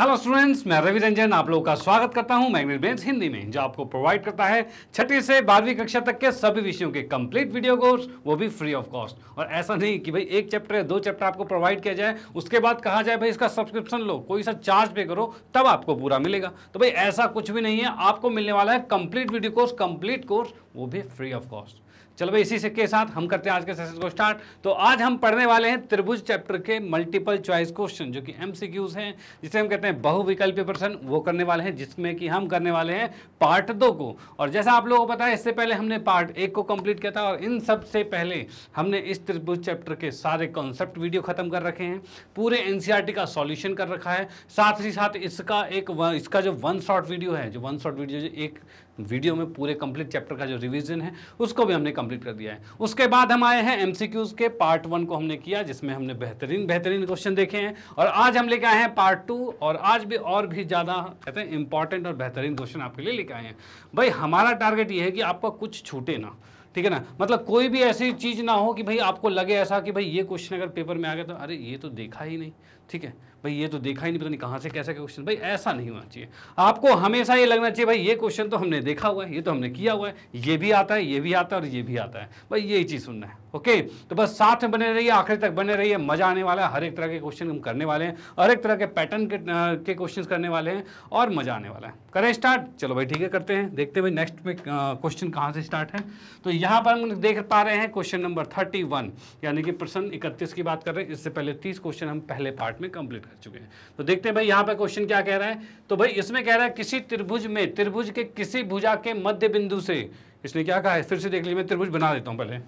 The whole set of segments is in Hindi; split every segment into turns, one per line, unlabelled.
हेलो स्टूडेंट्स मैं रवि रंजन आप लोगों का स्वागत करता हूं मैग्नेट बेंस हिंदी में जो आपको प्रोवाइड करता है छठी से बारहवीं कक्षा तक के सभी विषयों के कंप्लीट वीडियो कोर्स वो भी फ्री ऑफ कॉस्ट और ऐसा नहीं कि भाई एक चैप्टर या दो चैप्टर आपको प्रोवाइड किया जाए उसके बाद कहा जाए भाई इसका सब्सक्रिप्शन लो कोई सा चार्ज पे करो तब आपको पूरा मिलेगा तो भाई ऐसा कुछ भी नहीं है आपको मिलने वाला है complete video course complete course वो भी फ्री ऑफ कॉस्ट चलो भाई इसी के साथ हम करते हैं आज के सेशन को स्टार्ट तो आज हम पढ़ने वाले हैं त्रिभुज चैप्टर के मल्टीपल चॉइस क्वेश्चन जो कि एम हैं जिसे हम कहते हैं बहुविकल्पी प्रश्न वो करने वाले हैं जिसमें कि हम करने वाले हैं पार्ट दो को और जैसा आप लोगों को पता है इससे पहले हमने पार्ट एक को कम्प्लीट किया था और इन सबसे पहले हमने इस त्रिभुज चैप्टर के सारे कॉन्सेप्ट वीडियो खत्म कर रखे हैं पूरे एन e का सॉल्यूशन कर रखा है साथ ही साथ इसका एक इसका जो वन शॉट वीडियो है जो वन शॉट वीडियो जो एक वीडियो में पूरे कंप्लीट चैप्टर का जो रिवीजन है उसको भी हमने कंप्लीट कर दिया है उसके बाद हम आए हैं एमसीक्यूज के पार्ट वन को हमने किया जिसमें हमने बेहतरीन बेहतरीन क्वेश्चन देखे हैं और आज हम लेके आए हैं पार्ट टू और आज भी और भी ज़्यादा कहते हैं इंपॉर्टेंट और बेहतरीन क्वेश्चन आपके लिए लेके आए हैं भाई हमारा टारगेट ये है कि आपका कुछ छूटे ना ठीक है ना मतलब कोई भी ऐसी चीज़ ना हो कि भाई आपको लगे ऐसा कि भाई ये क्वेश्चन अगर पेपर में आ गया तो अरे ये तो देखा ही नहीं ठीक है भाई ये तो देखा ही नहीं पता नहीं कहाँ से कैसा क्या क्वेश्चन भाई ऐसा नहीं होना चाहिए आपको हमेशा ये लगना चाहिए भाई ये क्वेश्चन तो हमने देखा हुआ है ये तो हमने किया हुआ है ये भी आता है ये भी आता है और ये भी आता है भाई यही चीज़ सुनना है ओके तो बस साथ में बने रहिए आखिर तक बने रहिए मजा आने वाला है हर एक तरह के क्वेश्चन हम करने वाले हैं हर एक तरह के पैटर्न के, के क्वेश्चन करने वाले हैं और मजा आने वाला है करें स्टार्ट चलो भाई ठीक है करते हैं देखते भाई नेक्स्ट में क्वेश्चन कहाँ से स्टार्ट है तो यहाँ पर हम देख पा रहे हैं क्वेश्चन नंबर थर्टी वन यानी कि प्रश्न इकतीस की बात कर रहे हैं इससे पहले तीस क्वेश्चन हम पहले पार्ट में कंप्लीट कर चुके हैं तो देखते हैं भाई यहाँ पर क्वेश्चन क्या कह रहा है तो भाई इसमें कह रहा है किसी त्रिभुज में त्रिभुज के किसी भुजा के मध्य बिंदु से इसने क्या कहा है फिर से देख लीजिए मैं त्रिभुज बना देता हूँ पहले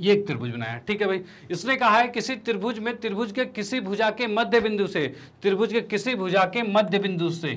ये एक त्रिभुज बनाया ठीक है भाई इसने कहा है किसी त्रिभुज में त्रिभुज के किसी भुजा के मध्य बिंदु से त्रिभुज के किसी भुजा के मध्य बिंदु से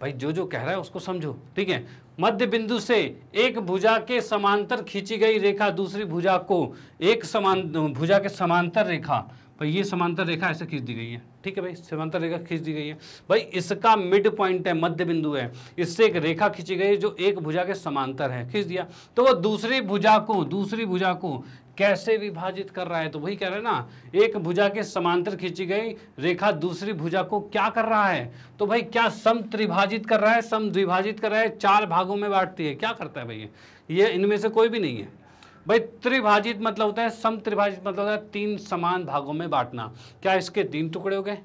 भाई जो जो कह रहा है उसको समझो ठीक है मध्य बिंदु से एक भुजा के समांतर खींची गई रेखा दूसरी भुजा को एक समान भुजा के समांतर रेखा भाई ये समांतर रेखा ऐसे खींच दी गई है ठीक है भाई समांतर रेखा खींच दी गई है भाई इसका मिड पॉइंट है मध्य बिंदु है इससे एक रेखा खींची गई जो एक भुजा के समांतर है खींच दिया तो वो दूसरी भुजा को दूसरी भुजा को कैसे विभाजित कर रहा है तो वही कह रहे हैं ना एक भुजा के समांतर खींची गई रेखा दूसरी भुजा को क्या कर रहा है तो भाई क्या सम त्रिभाजित कर रहा है सम द्विभाजित कर रहा है चार भागों में बांटती है क्या करता है भाई ये इनमें से कोई भी नहीं है भाई त्रिभाजित मतलब होता है सम त्रिभाजित मतलब होता है तीन समान भागों में बांटना क्या इसके तीन टुकड़े हो गए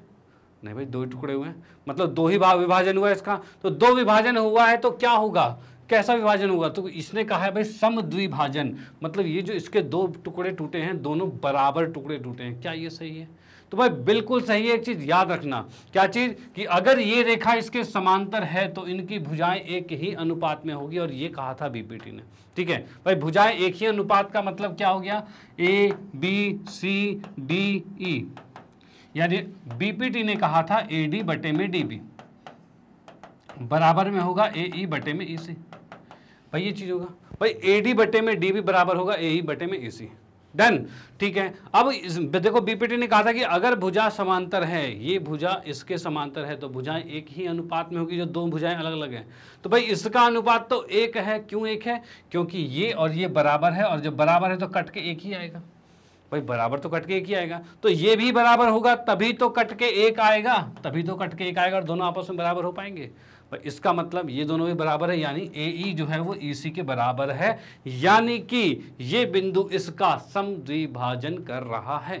नहीं भाई दो ही टुकड़े हुए हैं मतलब दो ही भाग विभाजन हुआ है इसका तो दो विभाजन हुआ है तो क्या होगा कैसा विभाजन हुआ तो इसने कहा है भाई समद्विभाजन मतलब ये जो इसके दो टुकड़े टूटे हैं दोनों बराबर टुकड़े टूटे हैं क्या ये सही है तो भाई बिल्कुल सही है एक चीज़ याद रखना क्या चीज़ कि अगर ये रेखा इसके समांतर है तो इनकी भुजाएं एक ही अनुपात में होगी और ये कहा था बीपीटी ने ठीक है भाई भुजाएं एक ही अनुपात का मतलब क्या हो गया ए बी सी डी ई यानी बीपीटी ने कहा था ए डी बटे में डी बी बराबर में होगा ए ई e बटे में ई e सी भाई ये चीज़ होगा भाई ए डी बटे में डी भी बराबर होगा ए ही e बटे में ए सी डन ठीक है अब इस, देखो बीपीटी ने कहा था कि अगर भुजा समांतर है ये भुजा इसके समांतर है तो भुजाएं एक ही अनुपात में होगी जो दो भुजाएं अलग अलग हैं तो भाई इसका अनुपात तो एक है क्यों एक है क्योंकि ये और ये बराबर है और जब बराबर है तो कट के एक ही आएगा भाई बराबर तो कट के एक ही आएगा तो ये भी बराबर होगा तभी तो कट के एक आएगा तभी तो कट के एक आएगा और दोनों आपस में बराबर हो पाएंगे और इसका मतलब ये दोनों भी बराबर है यानी ए ई e जो है वो ई e सी के बराबर है यानी कि ये बिंदु इसका समद्विभाजन कर रहा है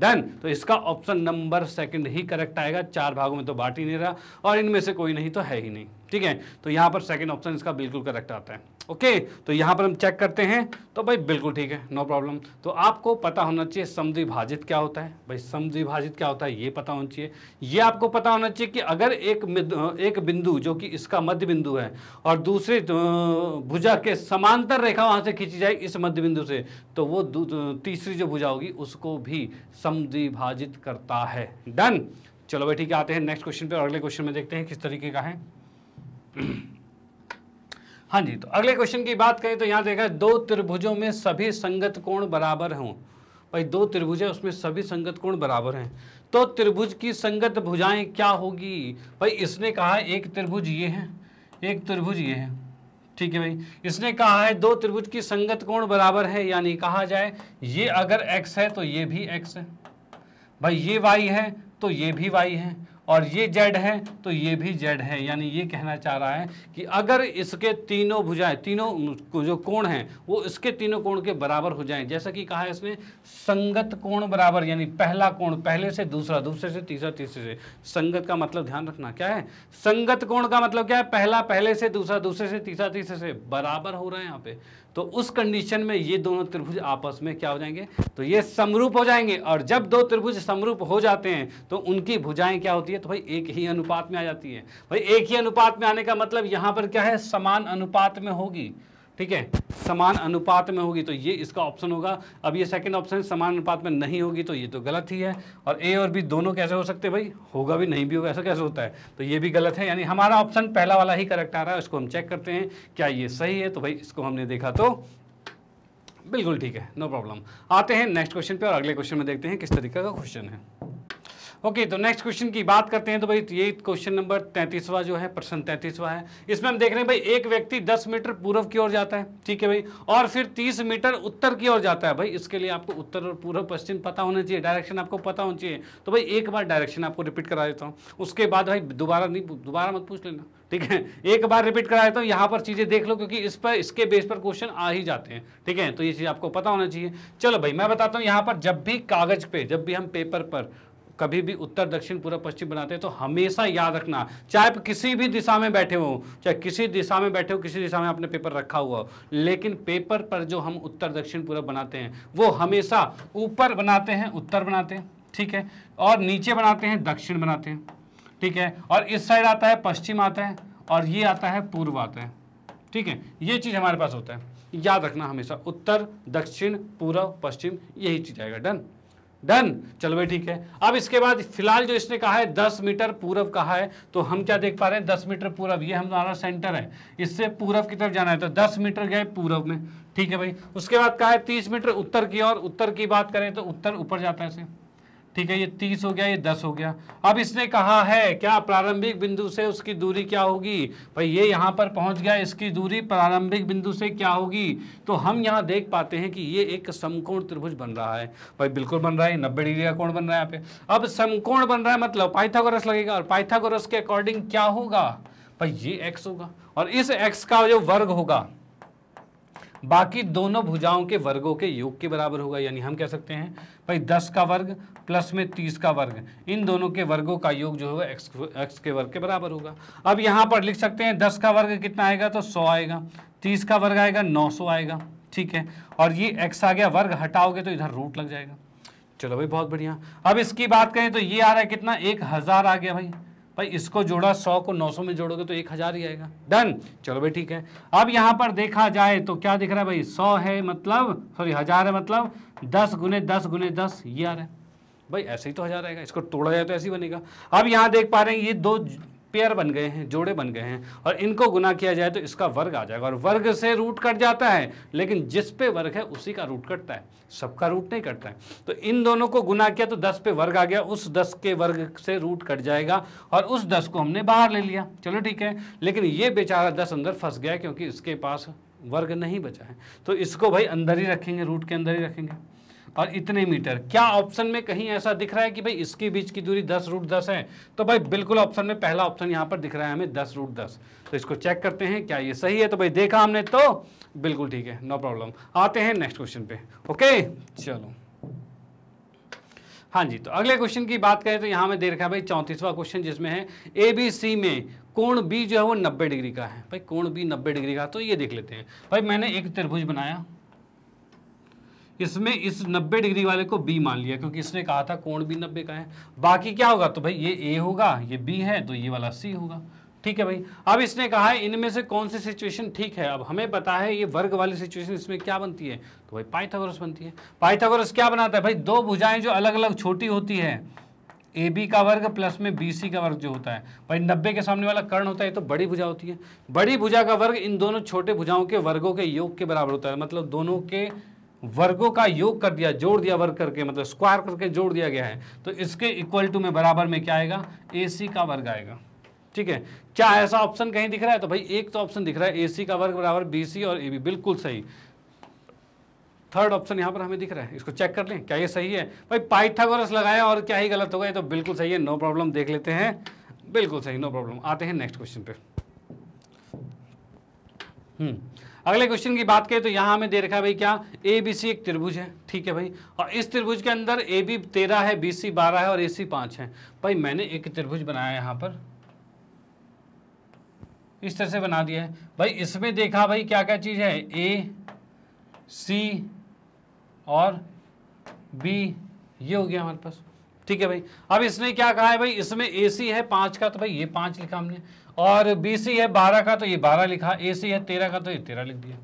देन तो इसका ऑप्शन नंबर सेकंड ही करेक्ट आएगा चार भागों में तो बांट ही नहीं रहा और इनमें से कोई नहीं तो है ही नहीं ठीक है तो यहाँ पर सेकेंड ऑप्शन इसका बिल्कुल करेक्ट आता है ओके तो यहाँ पर हम चेक करते हैं तो भाई बिल्कुल ठीक है नो प्रॉब्लम तो आपको पता होना चाहिए समद्विभाजित क्या होता है भाई समद्विभाजित क्या होता है ये पता होना चाहिए ये आपको पता होना चाहिए कि अगर एक एक बिंदु जो कि इसका मध्य बिंदु है और दूसरे भुजा के समांतर रेखा वहाँ से खींची जाए इस मध्य बिंदु से तो वो तीसरी जो भुजा होगी उसको भी समद्विभाजित करता है डन चलो भाई ठीक है आते हैं नेक्स्ट क्वेश्चन पर अगले क्वेश्चन में देखते हैं किस तरीके का है हाँ जी तो अगले क्वेश्चन की बात करें तो यहाँ देखा दो त्रिभुजों में सभी संगत कोण बराबर हों भाई दो त्रिभुज है उसमें सभी संगत कोण बराबर हैं तो त्रिभुज की संगत भुजाएं क्या होगी भाई इसने कहा एक त्रिभुज ये है एक त्रिभुज ये है ठीक है भाई इसने कहा है दो त्रिभुज की संगत कोण बराबर है यानी कहा जाए ये अगर एक्स है तो ये भी एक्स है भाई ये वाई है तो ये भी वाई है और ये जेड है तो ये भी जेड है यानी ये कहना चाह रहा है कि अगर इसके तीनों भुजाएं तीनों जो कोण हैं वो इसके तीनों कोण के बराबर हो जाएं जैसा कि कहा है इसने संगत कोण बराबर यानी पहला कोण पहले से दूसरा दूसरे से तीसरा तीसरे से संगत का मतलब ध्यान रखना क्या है संगत कोण का मतलब क्या है पहला पहले से दूसरा दूसरे से तीसरा तीसरे से बराबर हो रहा है यहाँ पे तो उस कंडीशन में ये दोनों त्रिभुज आपस में क्या हो जाएंगे तो ये समरूप हो जाएंगे और जब दो त्रिभुज समरूप हो जाते हैं तो उनकी भुजाएं क्या होती है तो भाई एक ही अनुपात में आ जाती है भाई एक ही अनुपात में आने का मतलब यहां पर क्या है समान अनुपात में होगी ठीक है समान अनुपात में होगी तो ये इसका ऑप्शन होगा अब ये सेकंड ऑप्शन समान अनुपात में नहीं होगी तो ये तो गलत ही है और ए और बी दोनों कैसे हो सकते भाई होगा भी नहीं भी होगा ऐसा कैसे होता है तो ये भी गलत है यानी हमारा ऑप्शन पहला वाला ही करेक्ट आ रहा है इसको हम चेक करते हैं क्या ये सही है तो भाई इसको हमने देखा तो बिल्कुल ठीक है नो प्रॉब्लम आते हैं नेक्स्ट क्वेश्चन पे और अगले क्वेश्चन में देखते हैं किस तरीके का क्वेश्चन है ओके तो नेक्स्ट क्वेश्चन की बात करते हैं तो भाई तो ये क्वेश्चन नंबर तैंतीसवा जो है प्रश्न तैंतीसवा है इसमें हम देख रहे हैं भाई एक व्यक्ति दस मीटर पूर्व की ओर जाता है ठीक है भाई और फिर तीस मीटर उत्तर की ओर जाता है भाई इसके लिए आपको उत्तर और पूर्व पश्चिम पता होना चाहिए डायरेक्शन आपको पता होना चाहिए तो भाई एक बार डायरेक्शन आपको रिपीट करा देता हूँ उसके बाद भाई दोबारा नहीं दोबारा मत पूछ लेना ठीक है एक बार रिपीट करा देता हूँ यहाँ पर चीज़ें देख लो क्योंकि इस पर इसके बेस पर क्वेश्चन आ ही जाते हैं ठीक है तो ये चीज़ आपको पता होना चाहिए चलो भाई मैं बताता हूँ यहाँ पर जब भी कागज़ पे जब भी हम पेपर पर कभी भी उत्तर दक्षिण पूर्व पश्चिम बनाते हैं तो हमेशा याद रखना चाहे किसी भी दिशा में बैठे हो चाहे किसी दिशा में बैठे हो किसी दिशा में आपने पेपर रखा हुआ हो लेकिन पेपर पर जो हम उत्तर दक्षिण पूर्व बनाते हैं वो हमेशा ऊपर बनाते हैं उत्तर बनाते हैं ठीक है और नीचे बनाते हैं दक्षिण बनाते हैं ठीक है और इस साइड आता है पश्चिम आता है और ये आता है पूर्व आता है ठीक है ये चीज़ हमारे पास होता है याद रखना हमेशा उत्तर दक्षिण पूर्व पश्चिम यही चीज़ आएगा डन डन चलो भाई ठीक है अब इसके बाद फिलहाल जो इसने कहा है दस मीटर पूरब कहा है तो हम क्या देख पा रहे हैं दस मीटर पूरब ये हमारा सेंटर है इससे पूरब की तरफ जाना है तो दस मीटर गए पूरब में ठीक है भाई उसके बाद कहा है तीस मीटर उत्तर की और उत्तर की बात करें तो उत्तर ऊपर जाता है इसे ठीक है ये तीस हो गया ये दस हो गया अब इसने कहा है क्या प्रारंभिक बिंदु से उसकी दूरी क्या होगी भाई ये यहाँ पर पहुँच गया इसकी दूरी प्रारंभिक बिंदु से क्या होगी तो हम यहाँ देख पाते हैं कि ये एक समकोण त्रिभुज बन रहा है भाई बिल्कुल बन रहा है नब्बे डिग्री का कोण बन रहा है यहाँ पे अब समकोण बन रहा है मतलब पाइथागोरस लगेगा और पाइथागोरस के अकॉर्डिंग क्या होगा भाई ये एक्स होगा और इस एक्स का जो वर्ग होगा बाकी दोनों भुजाओं के वर्गों के योग के बराबर होगा यानी हम कह सकते हैं भाई दस का वर्ग प्लस में तीस का वर्ग इन दोनों के वर्गों का योग जो होगा एक्स एक्स के वर्ग के बराबर होगा अब यहाँ पर लिख सकते हैं दस का वर्ग कितना आएगा तो सौ आएगा तीस का वर्ग आएगा नौ सौ आएगा ठीक है और ये एक्स आ गया वर्ग हटाओगे तो इधर रूट लग जाएगा चलो भाई बहुत बढ़िया अब इसकी बात करें तो ये आ रहा है कितना एक हज़ार आ गया भाई भाई इसको जोड़ा सौ को नौ सौ में जोड़ोगे तो एक हज़ार ही आएगा डन चलो भाई ठीक है अब यहाँ पर देखा जाए तो क्या दिख रहा है भाई सौ है मतलब सॉरी हज़ार है मतलब दस गुने दस गुने दस ये आ रहा है भाई ऐसे ही तो हज़ार आएगा इसको तोड़ा जाए तो ऐसे ही बनेगा अब यहाँ देख पा रहे हैं ये दो पेयर बन गए हैं जोड़े बन गए हैं और इनको गुना किया जाए तो इसका वर्ग आ जाएगा और वर्ग से रूट कट जाता है लेकिन जिस पे वर्ग है उसी का रूट कटता है सबका रूट नहीं कटता है तो इन दोनों को गुना किया तो दस पे वर्ग आ गया उस दस के वर्ग से रूट कट जाएगा और उस दस को हमने बाहर ले लिया चलो ठीक है लेकिन ये बेचारा दस अंदर फंस गया क्योंकि इसके पास वर्ग नहीं बचा है तो इसको भाई अंदर ही रखेंगे रूट के अंदर ही रखेंगे और इतने मीटर क्या ऑप्शन में कहीं ऐसा दिख रहा है कि भाई इसके बीच की दूरी दस रूट दस है तो भाई बिल्कुल ऑप्शन में पहला ऑप्शन यहाँ पर दिख रहा है हमें दस रूट दस तो इसको चेक करते हैं क्या ये सही है तो भाई देखा हमने तो बिल्कुल ठीक है नो प्रॉब्लम आते हैं नेक्स्ट क्वेश्चन पे ओके चलो हाँ जी तो अगले क्वेश्चन की बात करें तो यहाँ में दे रखा है भाई चौंतीसवा क्वेश्चन जिसमें है ए बी सी में कोण बी जो है वो नब्बे डिग्री का है भाई कोण बी नब्बे डिग्री का तो ये देख लेते हैं भाई मैंने एक त्रिभुज बनाया इसमें इस 90 डिग्री वाले को बी मान लिया क्योंकि इसने कहा था कोण भी 90 का है बाकी क्या होगा तो भाई ये ए होगा ये बी है तो ये वाला सी होगा ठीक है भाई अब इसने कहा है इनमें से कौन सी सिचुएशन ठीक है अब हमें पता है ये वर्ग वाली सिचुएशन इसमें क्या बनती है तो भाई पाइथागोरस बनती है पाइथागोरस क्या बनाता है भाई दो भुजाएं जो अलग अलग छोटी होती है ए बी का वर्ग प्लस में बी सी का वर्ग जो होता है भाई नब्बे के सामने वाला कर्ण होता है तो बड़ी भुजा होती है बड़ी भुजा का वर्ग इन दोनों छोटे भुजाओं के वर्गों के योग के बराबर होता है मतलब दोनों के वर्गों का योग कर दिया जोड़ दिया वर्ग करके मतलब स्क्वायर करके जोड़ दिया गया है तो इसके इक्वल टू में बराबर में क्या आएगा ए का वर्ग आएगा ठीक है क्या ऐसा ऑप्शन कहीं दिख रहा है तो भाई एक तो ऑप्शन दिख रहा है ए का वर्ग बराबर बी और ए बिल्कुल सही थर्ड ऑप्शन यहाँ पर हमें दिख रहा है इसको चेक कर लें क्या ये सही है भाई पाइथागोरस लगाया और क्या ही गलत होगा ये तो बिल्कुल सही है नो प्रॉब्लम देख लेते हैं बिल्कुल सही नो प्रॉब्लम आते हैं नेक्स्ट क्वेश्चन पे हम्म अगले क्वेश्चन की बात करें तो यहाँ हमें दे रखा है भाई क्या ए बी सी एक त्रिभुज है ठीक है भाई और इस त्रिभुज के अंदर ए बी तेरह है बी सी बारह है और ए सी पाँच है भाई मैंने एक त्रिभुज बनाया यहाँ पर इस तरह से बना दिया है भाई इसमें देखा भाई क्या क्या चीज़ है ए सी और बी ये हो गया हमारे पास ठीक है भाई अब इसने क्या कहा है भाई इसमें ए सी है पाँच का तो भाई ये पाँच लिखा हमने और बीसी है बारह का तो ये बारह लिखा एसी है तेरह का तो ये तेरह लिख दिया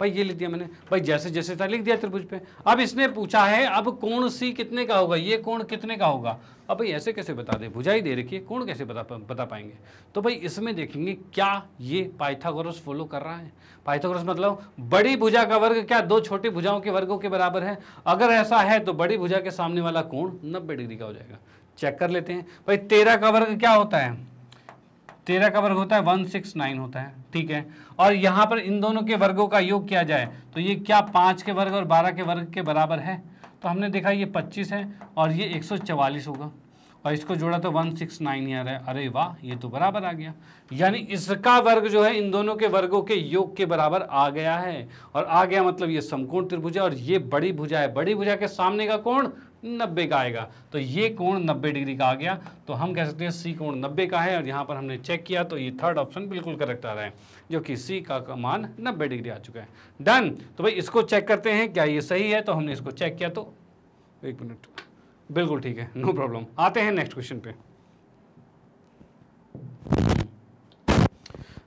भाई ये लिख दिया मैंने भाई जैसे जैसे था लिख दिया त्रिभुज पे अब इसने पूछा है अब कोण सी कितने का होगा ये कोण कितने का होगा अब भाई ऐसे कैसे बता दे भुजाई दे रखिए कोण कैसे बता बता पाएंगे तो भाई इसमें देखेंगे क्या ये पाइथागोरस फॉलो कर रहा है पाइथागोरस मतलब बड़ी भुजा का वर्ग क्या दो छोटी भुजाओं के वर्गों के बराबर है अगर ऐसा है तो बड़ी भुजा के सामने वाला कोण नब्बे डिग्री का हो जाएगा चेक कर लेते हैं भाई तेरह का वर्ग क्या होता है तेरह का वर्ग होता है वन सिक्स नाइन होता है ठीक है और यहाँ पर इन दोनों के वर्गों का योग किया जाए तो ये क्या पाँच के वर्ग और बारह के वर्ग के बराबर है तो हमने देखा ये पच्चीस है और ये एक सौ चवालीस होगा और इसको जोड़ा तो वन सिक्स नाइन यार है अरे वाह ये तो बराबर आ गया यानी इसका वर्ग जो है इन दोनों के वर्गों के योग के बराबर आ गया है और आ गया मतलब ये समकोण त्रिभुजा और ये बड़ी भुजा है बड़ी भुजा के सामने का कोण नब्बे का आएगा तो ये कोण नब्बे डिग्री का आ गया तो हम कह सकते हैं सी कोण नब्बे का है और यहाँ पर हमने चेक किया तो ये थर्ड ऑप्शन बिल्कुल करेक्ट आ रहा है जो कि सी का मान नब्बे डिग्री आ चुका है डन तो भाई इसको चेक करते हैं क्या ये सही है तो हमने इसको चेक किया तो एक मिनट बिल्कुल ठीक है नो प्रॉब्लम आते हैं नेक्स्ट क्वेश्चन पे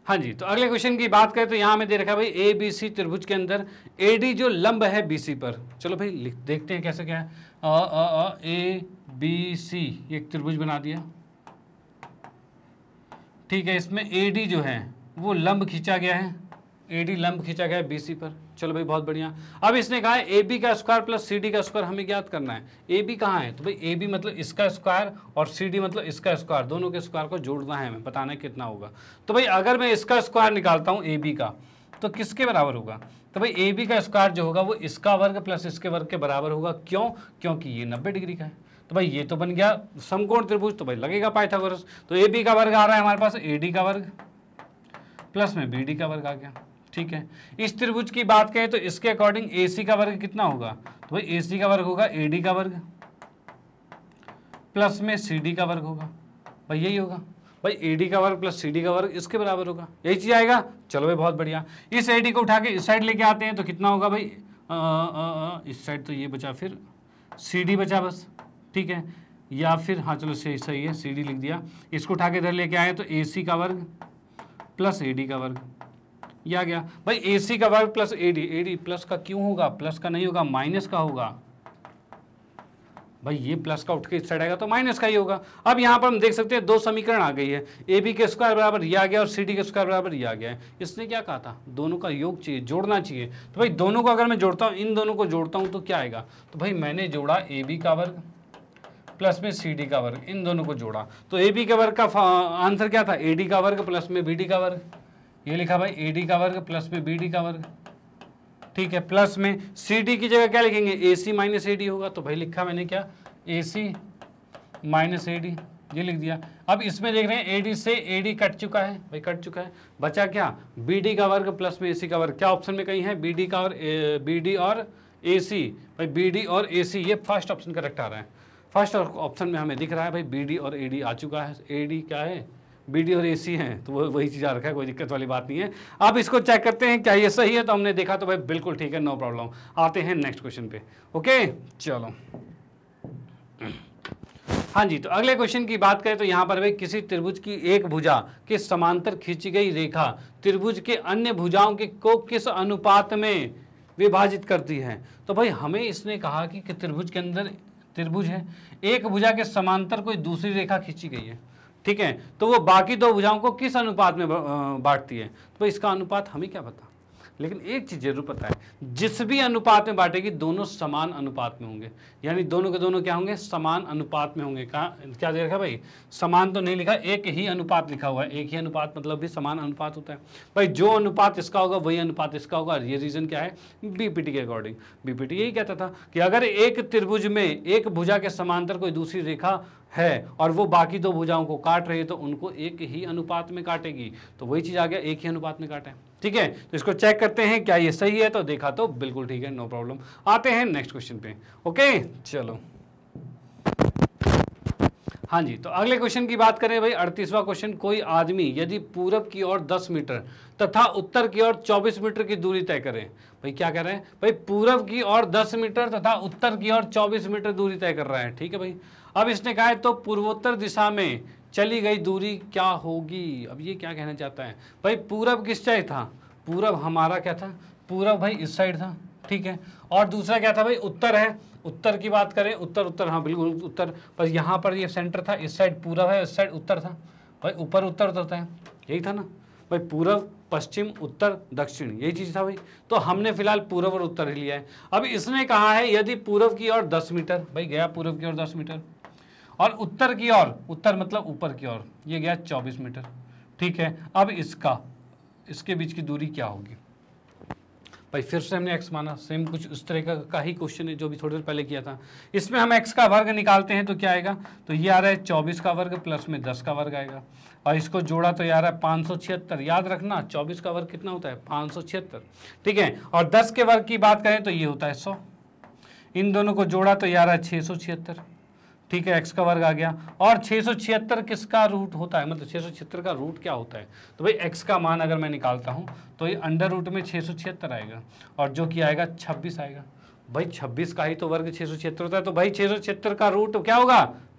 हाँ जी तो अगले क्वेश्चन की बात करें तो यहाँ हमें दे रखा है भाई ए बी सी त्रिभुज के अंदर ए डी जो लंब है बी सी पर चलो भाई देखते हैं कैसे क्या है अ अ ए बी सी एक त्रिभुज बना दिया ठीक है इसमें ए डी जो है वो लंब खींचा गया है ए डी लंब खींचा गया है बी सी पर चलो भाई बहुत बढ़िया अब इसने कहा ए बी का स्क्वायर प्लस सी डी का स्क्वायर हमें ज्ञात करना है ए बी कहाँ है तो भाई ए बी मतलब इसका स्क्वायर और सी डी मतलब इसका स्क्वायर दोनों के स्क्वायर को जोड़ना है हमें बताना है कितना होगा तो भाई अगर मैं इसका स्क्वायर निकालता हूँ ए बी का तो किसके बराबर होगा तो भाई ए बी का स्क्वायर जो होगा वो इसका वर्ग प्लस इसके वर्ग के बराबर होगा क्यों क्योंकि ये नब्बे डिग्री का है तो भाई ये तो बन गया समकोण त्रिभुज तो भाई लगेगा पाइथागोरस तो ए बी का वर्ग आ रहा है हमारे पास ए डी का वर्ग प्लस में बी डी का वर्ग आ गया ठीक है इस त्रिभुज की बात करें तो इसके अकॉर्डिंग ए सी का वर्ग कितना होगा तो भाई ए सी का वर्ग होगा ए डी का वर्ग प्लस में सी डी का वर्ग होगा भाई यही होगा भाई ए डी का वर्ग प्लस सी डी का वर्ग इसके बराबर होगा यही चीज़ आएगा चलो भाई बहुत बढ़िया इस ए डी को उठा के इस साइड लेके आते हैं तो कितना होगा भाई आ, आ, आ, इस साइड तो ये बचा फिर सी डी बचा बस ठीक है या फिर हाँ चलो सही सही है सी डी लिख दिया इसको उठा के इधर लेके आए तो ए सी का वर्ग प्लस ए डी का वर्ग या गया भाई ए सी का वर्ग plus A D A D plus का क्यों होगा प्लस का नहीं होगा माइनस का होगा भाई ये प्लस का उठ के इस साइड आएगा तो माइनस का ही होगा अब यहाँ पर हम देख सकते हैं दो समीकरण आ गई है ए बी के स्क्वायर बराबर ये आ गया और सी डी के स्क्वायर बराबर ये आ गया है इसने क्या कहा था दोनों का योग चाहिए जोड़ना चाहिए तो भाई दोनों को अगर मैं जोड़ता हूँ इन दोनों को जोड़ता हूँ तो क्या आएगा तो भाई मैंने जोड़ा ए बी का वर्ग प्लस में सी डी का वर्ग इन दोनों को जोड़ा तो ए बी के वर्ग का आंसर क्या था ए डी का वर्ग प्लस में बी डी का वर्ग ये लिखा भाई ए डी का वर्ग प्लस में बी डी का वर्ग ठीक है प्लस में सी डी की जगह क्या लिखेंगे ए सी माइनस ए डी होगा तो भाई लिखा मैंने क्या ए सी माइनस ए डी ये लिख दिया अब इसमें देख रहे हैं ए डी से ए डी कट चुका है भाई कट चुका है बचा क्या बी डी का वर्ग प्लस में ए सी का वर्ग क्या ऑप्शन में कहीं है बी डी का और बी डी और ए सी भाई बी डी और ए सी ये फर्स्ट ऑप्शन करेक्ट आ रहा है फर्स्ट ऑप्शन में हमें दिख रहा है भाई बी डी और ए डी आ चुका है ए डी क्या है बी और ए हैं तो वो वही चीज़ आ रखा है कोई दिक्कत वाली बात नहीं है आप इसको चेक करते हैं क्या ये सही है तो हमने देखा तो भाई बिल्कुल ठीक है नो प्रॉब्लम आते हैं नेक्स्ट क्वेश्चन पे ओके चलो हाँ जी तो अगले क्वेश्चन की बात करें तो यहाँ पर भाई किसी त्रिभुज की एक भुजा के समांतर खींची गई रेखा त्रिभुज के अन्य भुजाओं के को किस अनुपात में विभाजित करती है तो भाई हमें इसने कहा कि त्रिभुज के अंदर त्रिभुज है एक भुजा के समांतर कोई दूसरी रेखा खींची गई है ठीक है तो वो बाकी दो भुजाओं को किस अनुपात में बांटती है तो इसका अनुपात हमें क्या पता लेकिन एक चीज़ जरूर पता है जिस भी अनुपात में बांटेगी दोनों समान अनुपात में होंगे यानी दोनों के दोनों क्या होंगे समान अनुपात में होंगे कहा क्या दे रखा है भाई समान तो नहीं लिखा एक ही अनुपात लिखा हुआ है एक ही अनुपात मतलब भी समान अनुपात होता है भाई जो अनुपात इसका होगा वही अनुपात इसका होगा ये रीज़न क्या है बीपीटी के अकॉर्डिंग बीपीटी यही कहता था कि अगर एक त्रिभुज में एक भुजा के समांतर कोई दूसरी रेखा है और वो बाकी दो भुजाओं को काट रही है तो उनको एक ही अनुपात में काटेगी तो वही चीज़ आ गया एक ही अनुपात में काटे ठीक है तो इसको चेक करते हैं क्या ये सही है तो देखा तो बिल्कुल ठीक है नो प्रॉब्लम आते हैं नेक्स्ट क्वेश्चन पे ओके चलो हाँ जी तो अगले क्वेश्चन की बात करें भाई अड़तीसवां क्वेश्चन कोई आदमी यदि पूरब की ओर 10 मीटर तथा उत्तर की ओर 24 मीटर की दूरी तय करें भाई क्या कह रहे हैं भाई पूरब की ओर 10 मीटर तथा उत्तर की ओर 24 मीटर दूरी तय कर रहा है ठीक है भाई अब इसने कहा है तो पूर्वोत्तर दिशा में चली गई दूरी क्या होगी अब ये क्या कहना चाहता है भाई पूरब किस साइड था पूरब हमारा क्या था पूरब भाई इस साइड था ठीक है और दूसरा क्या था भाई उत्तर है उत्तर की बात करें उत्तर उत्तर हाँ बिल्कुल उत्तर पर यहाँ पर ये सेंटर था इस साइड पूरब है इस साइड उत्तर था भाई ऊपर उत्तर उतरता तो है यही था ना भाई पूरब पश्चिम उत्तर दक्षिण यही चीज़ था भाई तो हमने फिलहाल पूरब और उत्तर ही लिया है अब इसने कहा है यदि पूरब की ओर दस मीटर भाई गया पूरब की ओर दस मीटर और उत्तर की ओर उत्तर मतलब ऊपर की ओर ये गया 24 मीटर ठीक है अब इसका इसके बीच की दूरी क्या होगी भाई फिर से हमने एक्स माना सेम कुछ उस तरह का, का ही क्वेश्चन है जो भी थोड़ी देर पहले किया था इसमें हम एक्स का वर्ग निकालते हैं तो क्या आएगा तो ये आ रहा है चौबीस का वर्ग प्लस में दस का वर्ग आएगा और इसको जोड़ा तो ये आ रहा है पाँच सौ छिहत्तर याद रखना चौबीस का वर्ग कितना होता है पाँच सौ छिहत्तर ठीक है और दस के वर्ग की बात करें तो ये होता है सौ इन दोनों को जोड़ा तो ये आ रहा है छः सौ छिहत्तर ठीक है एक्स का वर्ग आ गया और छः किसका रूट होता है मतलब छः का रूट क्या होता है तो भाई एक्स का मान अगर मैं निकालता हूँ तो ये अंडर रूट में छः आएगा और जो कि आएगा छब्बीस आएगा भाई 26 का ही तो वर्ग छः होता है तो भाई छः का रूट क्या होगा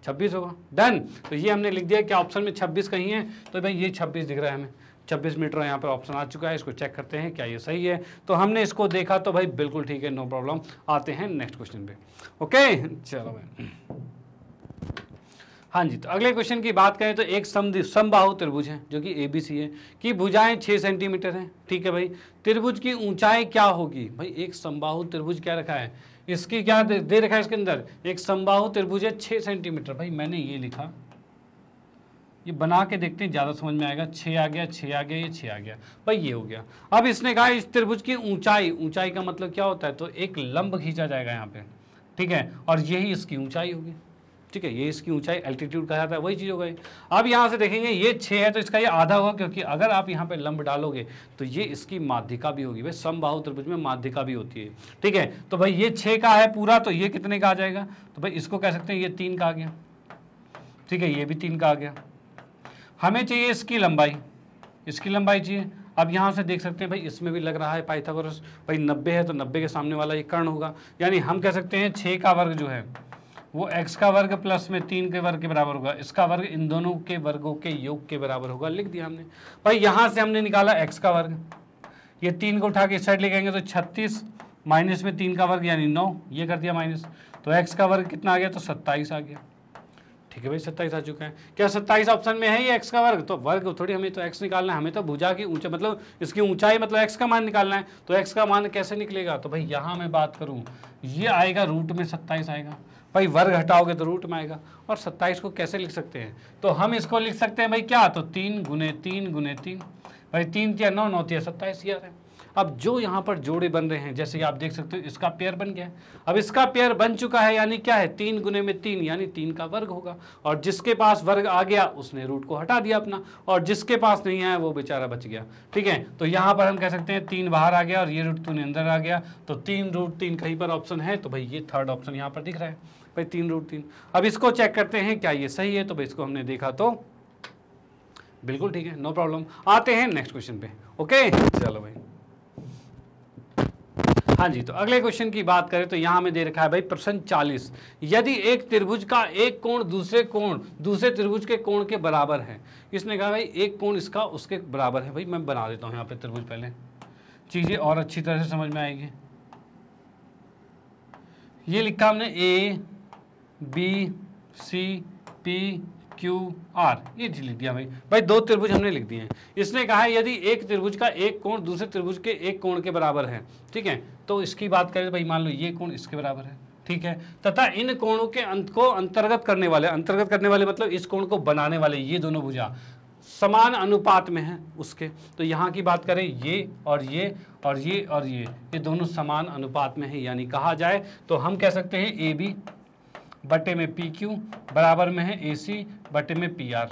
26 होगा डन तो ये हमने लिख दिया कि ऑप्शन में छब्बीस कहीं है तो भाई ये छब्बीस दिख रहा है हमें 26 मीटर यहाँ पर ऑप्शन आ चुका है इसको चेक करते हैं क्या ये सही है तो हमने इसको देखा तो भाई बिल्कुल ठीक है नो प्रॉब्लम आते हैं नेक्स्ट क्वेश्चन पे ओके चलो भाई हाँ जी तो अगले क्वेश्चन की बात करें तो एक समबाहु त्रिभुज है जो कि एबीसी है कि भुजाएं छः सेंटीमीटर हैं ठीक है भाई त्रिभुज की ऊंचाई क्या होगी भाई एक समबाहु त्रिभुज क्या रखा है इसकी क्या दे रखा है इसके अंदर एक समबाहु त्रिभुज है छः सेंटीमीटर भाई मैंने ये लिखा ये बना के देखते हैं ज़्यादा समझ में आएगा छः आ गया छः आ गया ये छः आ गया भाई ये हो गया अब इसने कहा इस त्रिभुज की ऊंचाई ऊंचाई का मतलब क्या होता है तो एक लंब खींचा जाएगा यहाँ पे ठीक है और यही इसकी ऊंचाई होगी ठीक है ये इसकी ऊंचाई एल्टीट्यूड कहा जाता है वही चीज़ हो गई अब यहाँ से देखेंगे ये छः है तो इसका ये आधा होगा क्योंकि अगर आप यहाँ पे लंब डालोगे तो ये इसकी माध्यिका भी होगी भाई समबाहु त्रिभुज में माध्यिका भी होती है ठीक है तो भाई ये छः का है पूरा तो ये कितने का आ जाएगा तो भाई इसको कह सकते हैं ये तीन का आ गया ठीक है ये भी तीन का आ गया हमें चाहिए इसकी लंबाई इसकी लंबाई चाहिए अब यहाँ से देख सकते हैं भाई इसमें भी लग रहा है पाइथागोरस भाई नब्बे है तो नब्बे के सामने वाला ये कर्ण होगा यानी हम कह सकते हैं छः का वर्ग जो है वो x का वर्ग प्लस में तीन के वर्ग के बराबर होगा इसका वर्ग इन दोनों के वर्गों के योग के बराबर होगा लिख दिया हमने भाई यहाँ से हमने निकाला x का वर्ग ये तीन को उठा के इस साइड ले तो छत्तीस माइनस में तीन का वर्ग यानी नौ ये कर दिया माइनस तो एक्स का वर्ग कितना आ गया तो सत्ताईस आ गया ठीक है भाई सत्ताईस आ चुका है क्या सत्ताईस ऑप्शन में है ये एक्स का वर्ग तो वर्ग थोड़ी हमें तो एक्स निकालना है हमें तो भुजा की ऊंचा मतलब इसकी ऊंचाई मतलब एक्स का मान निकालना है तो एक्स का मान कैसे निकलेगा तो भाई यहाँ मैं बात करूँ ये आएगा रूट में सत्ताईस आएगा भाई वर्ग हटाओगे तो रूट में आएगा और सत्ताईस को कैसे लिख सकते हैं तो हम इसको लिख सकते हैं भाई क्या तो तीन गुने तीन गुने तीन भाई तीन तिया नौ नौ तिया सत्ताईस यार है अब जो यहाँ पर जोड़े बन रहे हैं जैसे कि आप देख सकते हो इसका पेयर बन गया अब इसका पेयर बन चुका है यानी क्या है तीन गुने में तीन यानी तीन का वर्ग होगा और जिसके पास वर्ग आ गया उसने रूट को हटा दिया अपना और जिसके पास नहीं आया वो बेचारा बच गया ठीक है तो यहाँ पर हम कह सकते हैं तीन बाहर आ गया और ये रूट तीन अंदर आ गया तो तीन रूट तीन कहीं पर ऑप्शन है तो भाई ये थर्ड ऑप्शन यहाँ पर दिख रहा है भाई तीन रूट तीन अब इसको चेक करते हैं क्या ये सही है तो भाई इसको हमने देखा तो बिल्कुल ठीक है नो प्रॉब्लम आते हैं नेक्स्ट क्वेश्चन पे ओके चलो भाई हाँ जी तो अगले क्वेश्चन की बात करें तो यहाँ हमें दे रखा है भाई प्रश्न 40 यदि एक त्रिभुज का एक कोण दूसरे कोण दूसरे त्रिभुज के कोण के बराबर है इसने कहा भाई एक कोण इसका उसके बराबर है भाई मैं बना देता हूँ यहाँ पे त्रिभुज पहले चीज़ें और अच्छी तरह से समझ में आएगी ये लिखा हमने A B C P Q R ये लिख दिया भाई भाई दो त्रिभुज हमने लिख दिए हैं इसने कहा है यदि एक त्रिभुज का एक कोण दूसरे त्रिभुज के एक कोण के बराबर है ठीक है तो इसकी बात करें तो भाई मान लो ये कोण इसके बराबर है ठीक है तथा इन कोणों के अंत को अंतर्गत करने वाले अंतर्गत करने वाले मतलब इस कोण को बनाने वाले ये दोनों भुजा समान अनुपात में है उसके तो यहाँ की बात करें ये और ये और ये और ये ये दोनों समान अनुपात में है यानी कहा जाए तो हम कह सकते हैं ए बी बटे में पी क्यू बराबर में है ए सी बटे में पी आर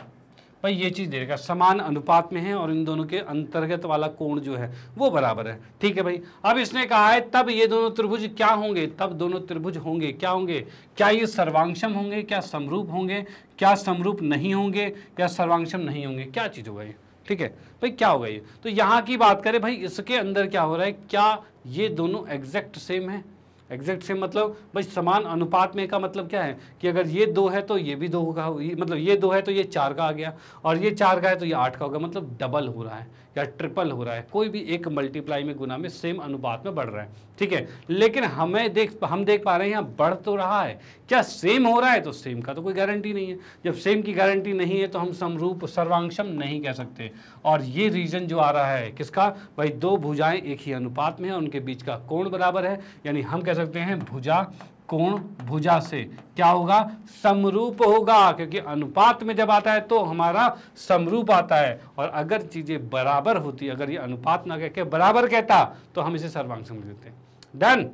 भाई ये चीज़ देगा समान अनुपात में है और इन दोनों के अंतर्गत वाला कोण जो है वो बराबर है ठीक है भाई अब इसने कहा है तब ये दोनों त्रिभुज क्या होंगे तब दोनों त्रिभुज होंगे क्या होंगे क्या ये सर्वांशम होंगे क्या समरूप होंगे क्या समरूप नहीं होंगे क्या सर्वांशम नहीं होंगे क्या चीज़ होगा ये ठीक है भाई क्या होगा ये तो यहाँ की बात करें भाई इसके अंदर क्या हो रहा है क्या ये दोनों एग्जैक्ट सेम है एग्जैक्ट सेम मतलब भाई समान अनुपात में का मतलब क्या है कि अगर ये दो है तो ये भी दो का मतलब ये दो है तो ये चार का आ गया और ये चार का है तो ये आठ का होगा मतलब डबल हो रहा है या ट्रिपल हो रहा है कोई भी एक मल्टीप्लाई में गुना में सेम अनुपात में बढ़ रहा है ठीक है लेकिन हमें देख हम देख पा रहे हैं यहाँ बढ़ तो रहा है क्या सेम हो रहा है तो सेम का तो कोई गारंटी नहीं है जब सेम की गारंटी नहीं है तो हम समरूप सर्वांशम नहीं कह सकते और ये रीजन जो आ रहा है किसका भाई दो भुजाएं एक ही अनुपात में है उनके बीच का कोण बराबर है यानी हम कह सकते हैं भुजा कोण भुजा से क्या होगा समरूप होगा क्योंकि अनुपात में जब आता है तो हमारा समरूप आता है और अगर चीज़ें बराबर होती अगर ये अनुपात ना कह के बराबर कहता तो हम इसे सर्वांग समझ लेते हैं डन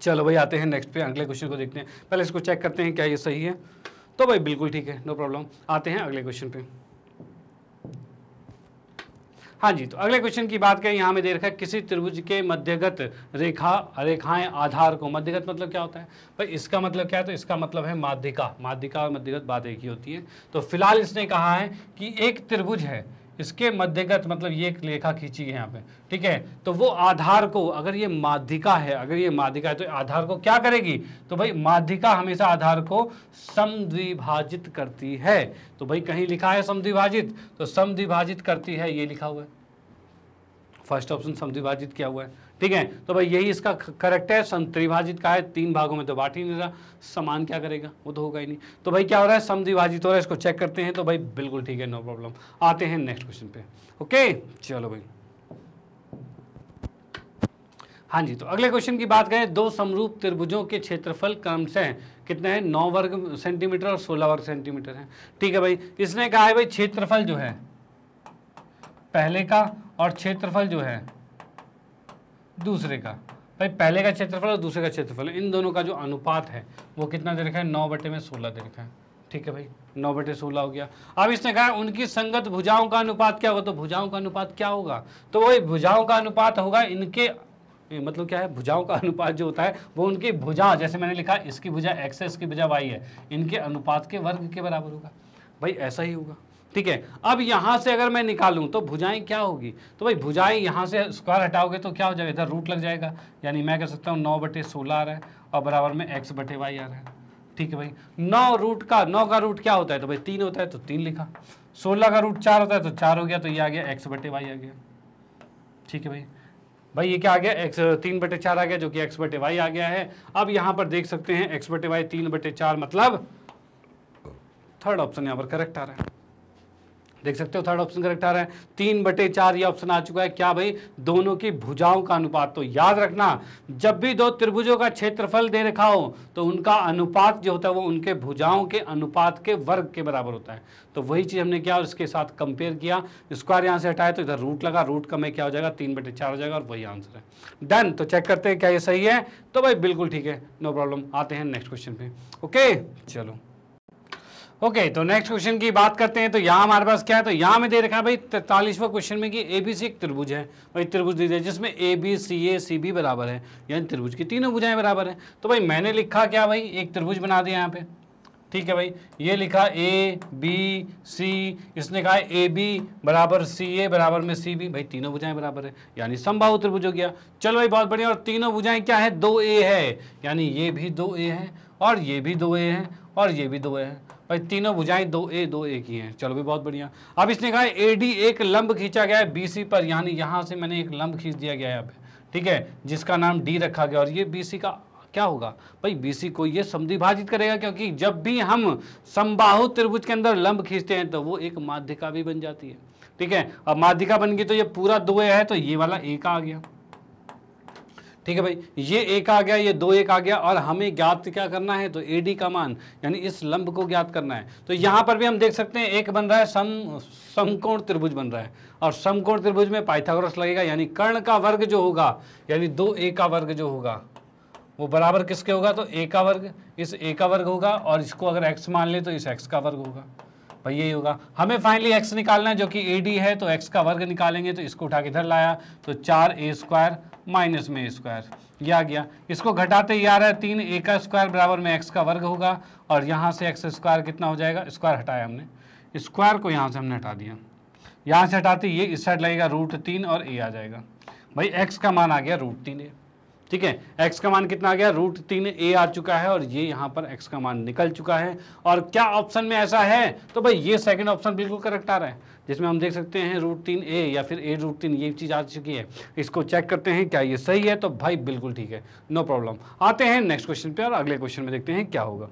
चलो भाई आते हैं नेक्स्ट पे अगले क्वेश्चन को देखते हैं पहले इसको चेक करते हैं क्या ये सही है तो भाई बिल्कुल ठीक है नो प्रॉब्लम आते हैं अगले क्वेश्चन पे हाँ जी तो अगले क्वेश्चन की बात करें यहाँ में दे रखा है किसी त्रिभुज के मध्यगत रेखा रेखाएं आधार को मध्यगत मतलब क्या होता है भाई इसका मतलब क्या है तो इसका मतलब है माध्यिका माध्यिका और मध्यगत बात एक ही होती है तो फिलहाल इसने कहा है कि एक त्रिभुज है इसके मध्यगत मतलब ये एक रेखा खींची है यहाँ पे ठीक है तो वो आधार को अगर ये माध्यिका है अगर ये माध्यिका है तो आधार को क्या करेगी तो भाई माध्यिका हमेशा आधार को समद्विभाजित करती है तो भाई कहीं लिखा है समद्विभाजित तो समद्विभाजित करती है ये लिखा हुआ है फर्स्ट ऑप्शन समद्विभाजित किया हुआ है ठीक है तो भाई यही इसका करेक्ट है त्रिभाजित का है तीन भागों में तो बांट ही नहीं रहा समान क्या करेगा वो तो होगा ही नहीं तो भाई क्या हो रहा है समद्विभाजित हो रहा है इसको चेक करते हैं तो भाई बिल्कुल ठीक है नो प्रॉब्लम आते हैं नेक्स्ट क्वेश्चन पे ओके चलो भाई हाँ जी तो अगले क्वेश्चन की बात करें दो समरूप त्रिभुजों के क्षेत्रफल क्रम से हैं कितने हैं नौ वर्ग सेंटीमीटर और सोलह वर्ग सेंटीमीटर हैं ठीक है भाई इसने कहा है भाई क्षेत्रफल जो है पहले का और क्षेत्रफल जो है दूसरे का भाई पहले का क्षेत्रफल और दूसरे का क्षेत्रफल इन दोनों का जो अनुपात है वो कितना दे रखा है नौ बटे में सोलह दे रखा है ठीक है भाई नौ बटे सोलह हो गया अब इसने कहा उनकी संगत भुजाओं का अनुपात क्या होगा तो भुजाओं का अनुपात क्या होगा तो वही भुजाओं का अनुपात होगा इनके मतलब क्या है भुजाओं का अनुपात जो होता है वो उनकी भुजा जैसे मैंने लिखा इसकी भुजा एक्स है इसकी भुजा वाई है इनके अनुपात के वर्ग के बराबर होगा भाई ऐसा ही होगा ठीक है अब यहां से अगर मैं निकालू तो भुजाएं क्या होगी तो भाई भुजाएं यहां से स्क्वायर हटाओगे तो क्या हो जाएगा इधर रूट लग जाएगा यानी मैं कह सकता हूं नौ बटे सोलह आ रहा है और बराबर में एक्स बटे वाई आ रहा है ठीक है भाई नौ रूट का नौ का रूट क्या होता है तो भाई तीन होता है तो तीन लिखा सोलह का रूट चार होता है तो चार हो गया तो ये आ गया एक्स बटे वाई आ गया ठीक है भाई भाई ये क्या आ गया एक्स तीन बटे चार आ गया जो कि एक्स बटे वाई आ गया है अब यहां पर देख सकते हैं एक्स बटे वाई तीन बटे चार मतलब थर्ड ऑप्शन यहां पर करेक्ट आ रहा है देख सकते हो थर्ड ऑप्शन करेक्ट आ रहा है तीन बटे चार ये ऑप्शन आ चुका है क्या भाई दोनों की भुजाओं का अनुपात तो याद रखना जब भी दो त्रिभुजों का क्षेत्रफल दे रखा हो तो उनका अनुपात जो होता है वो उनके भुजाओं के अनुपात के वर्ग के बराबर होता है तो वही चीज़ हमने क्या इसके साथ कंपेयर किया स्क्वायर यहाँ से हटाया तो इधर रूट लगा रूट का क्या हो जाएगा तीन बटे चार हो जाएगा और वही आंसर है डन तो चेक करते हैं क्या ये सही है तो भाई बिल्कुल ठीक है नो प्रॉब्लम आते हैं नेक्स्ट क्वेश्चन पे ओके चलो ओके तो नेक्स्ट क्वेश्चन की बात करते हैं तो यहाँ हमारे पास क्या है तो यहाँ में दे रखा है भाई तैतालीसवा क्वेश्चन में कि ए बी सी एक त्रिभुज है भाई त्रिभुज दे दिया जिसमें ए बी सी ए सी बी बराबर है यानी त्रिभुज की तीनों भुजाएं बराबर है तो भाई मैंने लिखा क्या भाई एक त्रिभुज बना दिया यहाँ पे ठीक है भाई ये लिखा ए बी सी इसने कहा ए बी बराबर सी ए बराबर में सी बी भाई तीनों भुजाएं बराबर है यानी संभाव त्रिभुज हो गया चलो भाई बहुत बढ़िया और तीनों भुजाएं क्या है दो ए है यानी ये भी दो ए है और ये भी दो ए है और ये भी दो है भाई तीनों भुजाएं दो ए दो एक ही हैं चलो भी बहुत बढ़िया अब इसने कहा ए डी एक लंब खींचा गया है बी पर यानी यहाँ से मैंने एक लंब खींच दिया गया है अब ठीक है जिसका नाम डी रखा गया और ये बी का क्या होगा भाई सी को ये समिभाजित करेगा क्योंकि जब भी हम समबाहु त्रिभुज के अंदर लंब खींचते हैं तो वो एक माध्यिका भी बन जाती है ठीक है अब माध्यिका बन गई तो ये पूरा दो है तो ये वाला एक आ गया ठीक है भाई ये एक आ गया ये दो एक आ गया और हमें ज्ञात क्या करना है तो ए डी का मान यानी इस लंब को ज्ञात करना है तो यहाँ पर भी हम देख सकते हैं एक बन रहा है सम समकोण त्रिभुज बन रहा है और समकोण त्रिभुज में पाइथागोरस लगेगा यानी कर्ण का वर्ग जो होगा यानी दो ए का वर्ग जो होगा वो बराबर किसके होगा तो ए का वर्ग इस ए का वर्ग होगा और इसको अगर एक्स मान ले तो इस एक्स का वर्ग होगा भाई यही होगा हमें फाइनली एक्स निकालना है जो कि ए डी है तो एक्स का वर्ग निकालेंगे तो इसको उठा के इधर लाया तो चार ए स्क्वायर माइनस में स्क्वायर यह आ गया इसको घटाते ही आ रहा है तीन ए का स्क्वायर बराबर में एक्स का वर्ग होगा और यहाँ से एक्स स्क्वायर कितना हो जाएगा स्क्वायर हटाया हमने स्क्वायर को यहाँ से हमने हटा दिया यहाँ से हटाते ये इस साइड लगेगा रूट तीन और ए आ जाएगा भाई एक्स का मान आ गया रूट तीन ए ठीक है एक्स का मान कितना आ गया रूट तीन ए आ चुका है और ये यहाँ पर एक्स का मान निकल चुका है और क्या ऑप्शन में ऐसा है तो भाई ये सेकेंड ऑप्शन बिल्कुल करेक्ट आ रहा है जिसमें हम देख सकते हैं रूट तीन ए या फिर ए रूट तीन ये चीज़ आ चुकी है इसको चेक करते हैं क्या ये सही है तो भाई बिल्कुल ठीक है नो प्रॉब्लम आते हैं नेक्स्ट क्वेश्चन पे और अगले क्वेश्चन में देखते हैं क्या होगा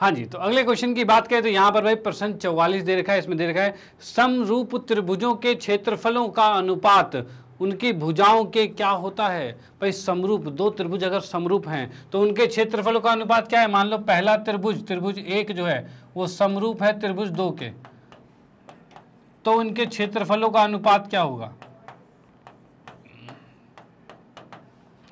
हाँ जी तो अगले क्वेश्चन की बात करें तो यहाँ पर भाई प्रश्न चौवालीस दे रखा है इसमें दे रखा है समरूप त्रिभुजों के क्षेत्रफलों का अनुपात उनकी भुजाओं के क्या होता है भाई समरूप दो त्रिभुज अगर समरूप हैं तो उनके क्षेत्रफलों का अनुपात क्या है मान लो पहला त्रिभुज त्रिभुज एक जो है वो समरूप है त्रिभुज दो के तो उनके क्षेत्रफलों का अनुपात क्या होगा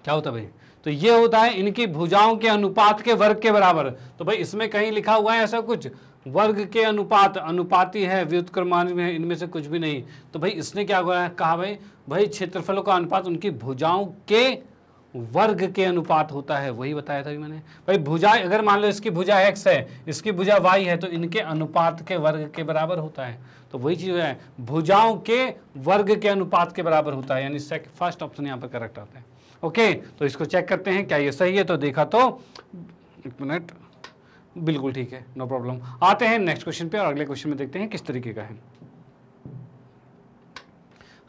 क्या होता भाई तो ये होता है इनकी भुजाओं के अनुपात के वर्ग के बराबर तो भाई इसमें कहीं लिखा हुआ है ऐसा कुछ वर्ग के अनुपात अनुपाती है व्युतक्रमांक में इनमें से कुछ भी नहीं तो भाई इसने क्या कहा भाई भाई क्षेत्रफलों का अनुपात उनकी भुजाओं के वर्ग के अनुपात होता है वही बताया था मैंने भाई भुजा अगर मान लो इसकी भुजा एक्स है इसकी भुजा वाई है तो इनके अनुपात के वर्ग के बराबर होता है तो वही चीज़ है भुजाओं के वर्ग के अनुपात के बराबर होता है यानी फर्स्ट ऑप्शन यहाँ पर करेक्ट आता है ओके तो इसको चेक करते हैं क्या ये सही है तो देखा तो एक मिनट बिल्कुल ठीक है नो प्रॉब्लम आते हैं नेक्स्ट क्वेश्चन पे और अगले क्वेश्चन में देखते हैं किस तरीके का है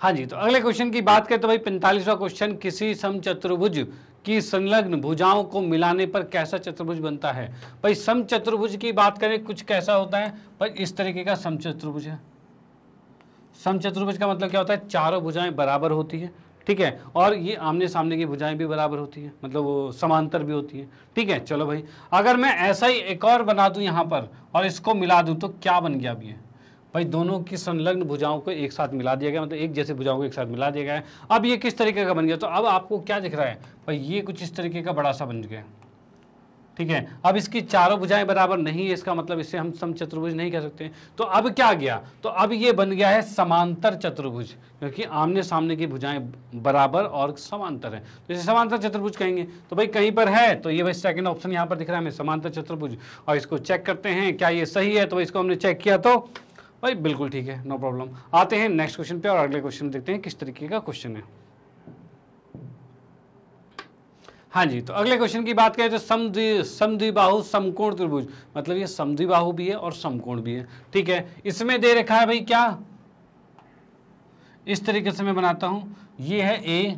हाँ जी तो अगले क्वेश्चन की बात करें तो भाई पैंतालीसवा क्वेश्चन किसी समचतुर्भुज की संलग्न भुजाओं को मिलाने पर कैसा चतुर्भुज बनता है भाई समचतुर्भुज की बात करें कुछ कैसा होता है भाई इस तरीके का समचतुर्भुज है समचतुर्भुज का मतलब क्या होता है चारों भुजाएं बराबर होती है ठीक है और ये आमने सामने की भुजाएं भी बराबर होती हैं मतलब वो समांतर भी होती हैं ठीक है चलो भाई अगर मैं ऐसा ही एक और बना दूँ यहाँ पर और इसको मिला दूँ तो क्या बन गया अभी भाई दोनों की संलग्न भुजाओं को एक साथ मिला दिया गया मतलब एक जैसे भुजाओं को एक साथ मिला दिया गया है अब ये किस तरीके का बन गया तो अब आपको क्या दिख रहा है भाई ये कुछ इस तरीके का बड़ा सा बन गया ठीक है अब इसकी चारों भुजाएं बराबर नहीं है इसका मतलब इससे हम सम चतुर्भुज नहीं कह सकते तो अब क्या गया तो अब ये बन गया है समांतर चतुर्भुज क्योंकि आमने सामने की भुजाएं बराबर और समांतर है तो इसे समांतर चतुर्भुज कहेंगे तो भाई कहीं पर है तो ये भाई सेकंड ऑप्शन यहाँ पर दिख रहा है हमें समांतर चतुर्भुज और इसको चेक करते हैं क्या ये सही है तो इसको हमने चेक किया तो भाई बिल्कुल ठीक है नो प्रॉब्लम आते हैं नेक्स्ट क्वेश्चन पे और अगले क्वेश्चन देखते हैं किस तरीके का क्वेश्चन है हाँ जी तो अगले क्वेश्चन की बात करें तो समद्वि समद्विबाहु समकोण त्रिभुज मतलब ये समद्विबाहु भी है और समकोण भी है ठीक है इसमें दे रखा है भाई क्या इस तरीके से मैं बनाता हूँ ये है ए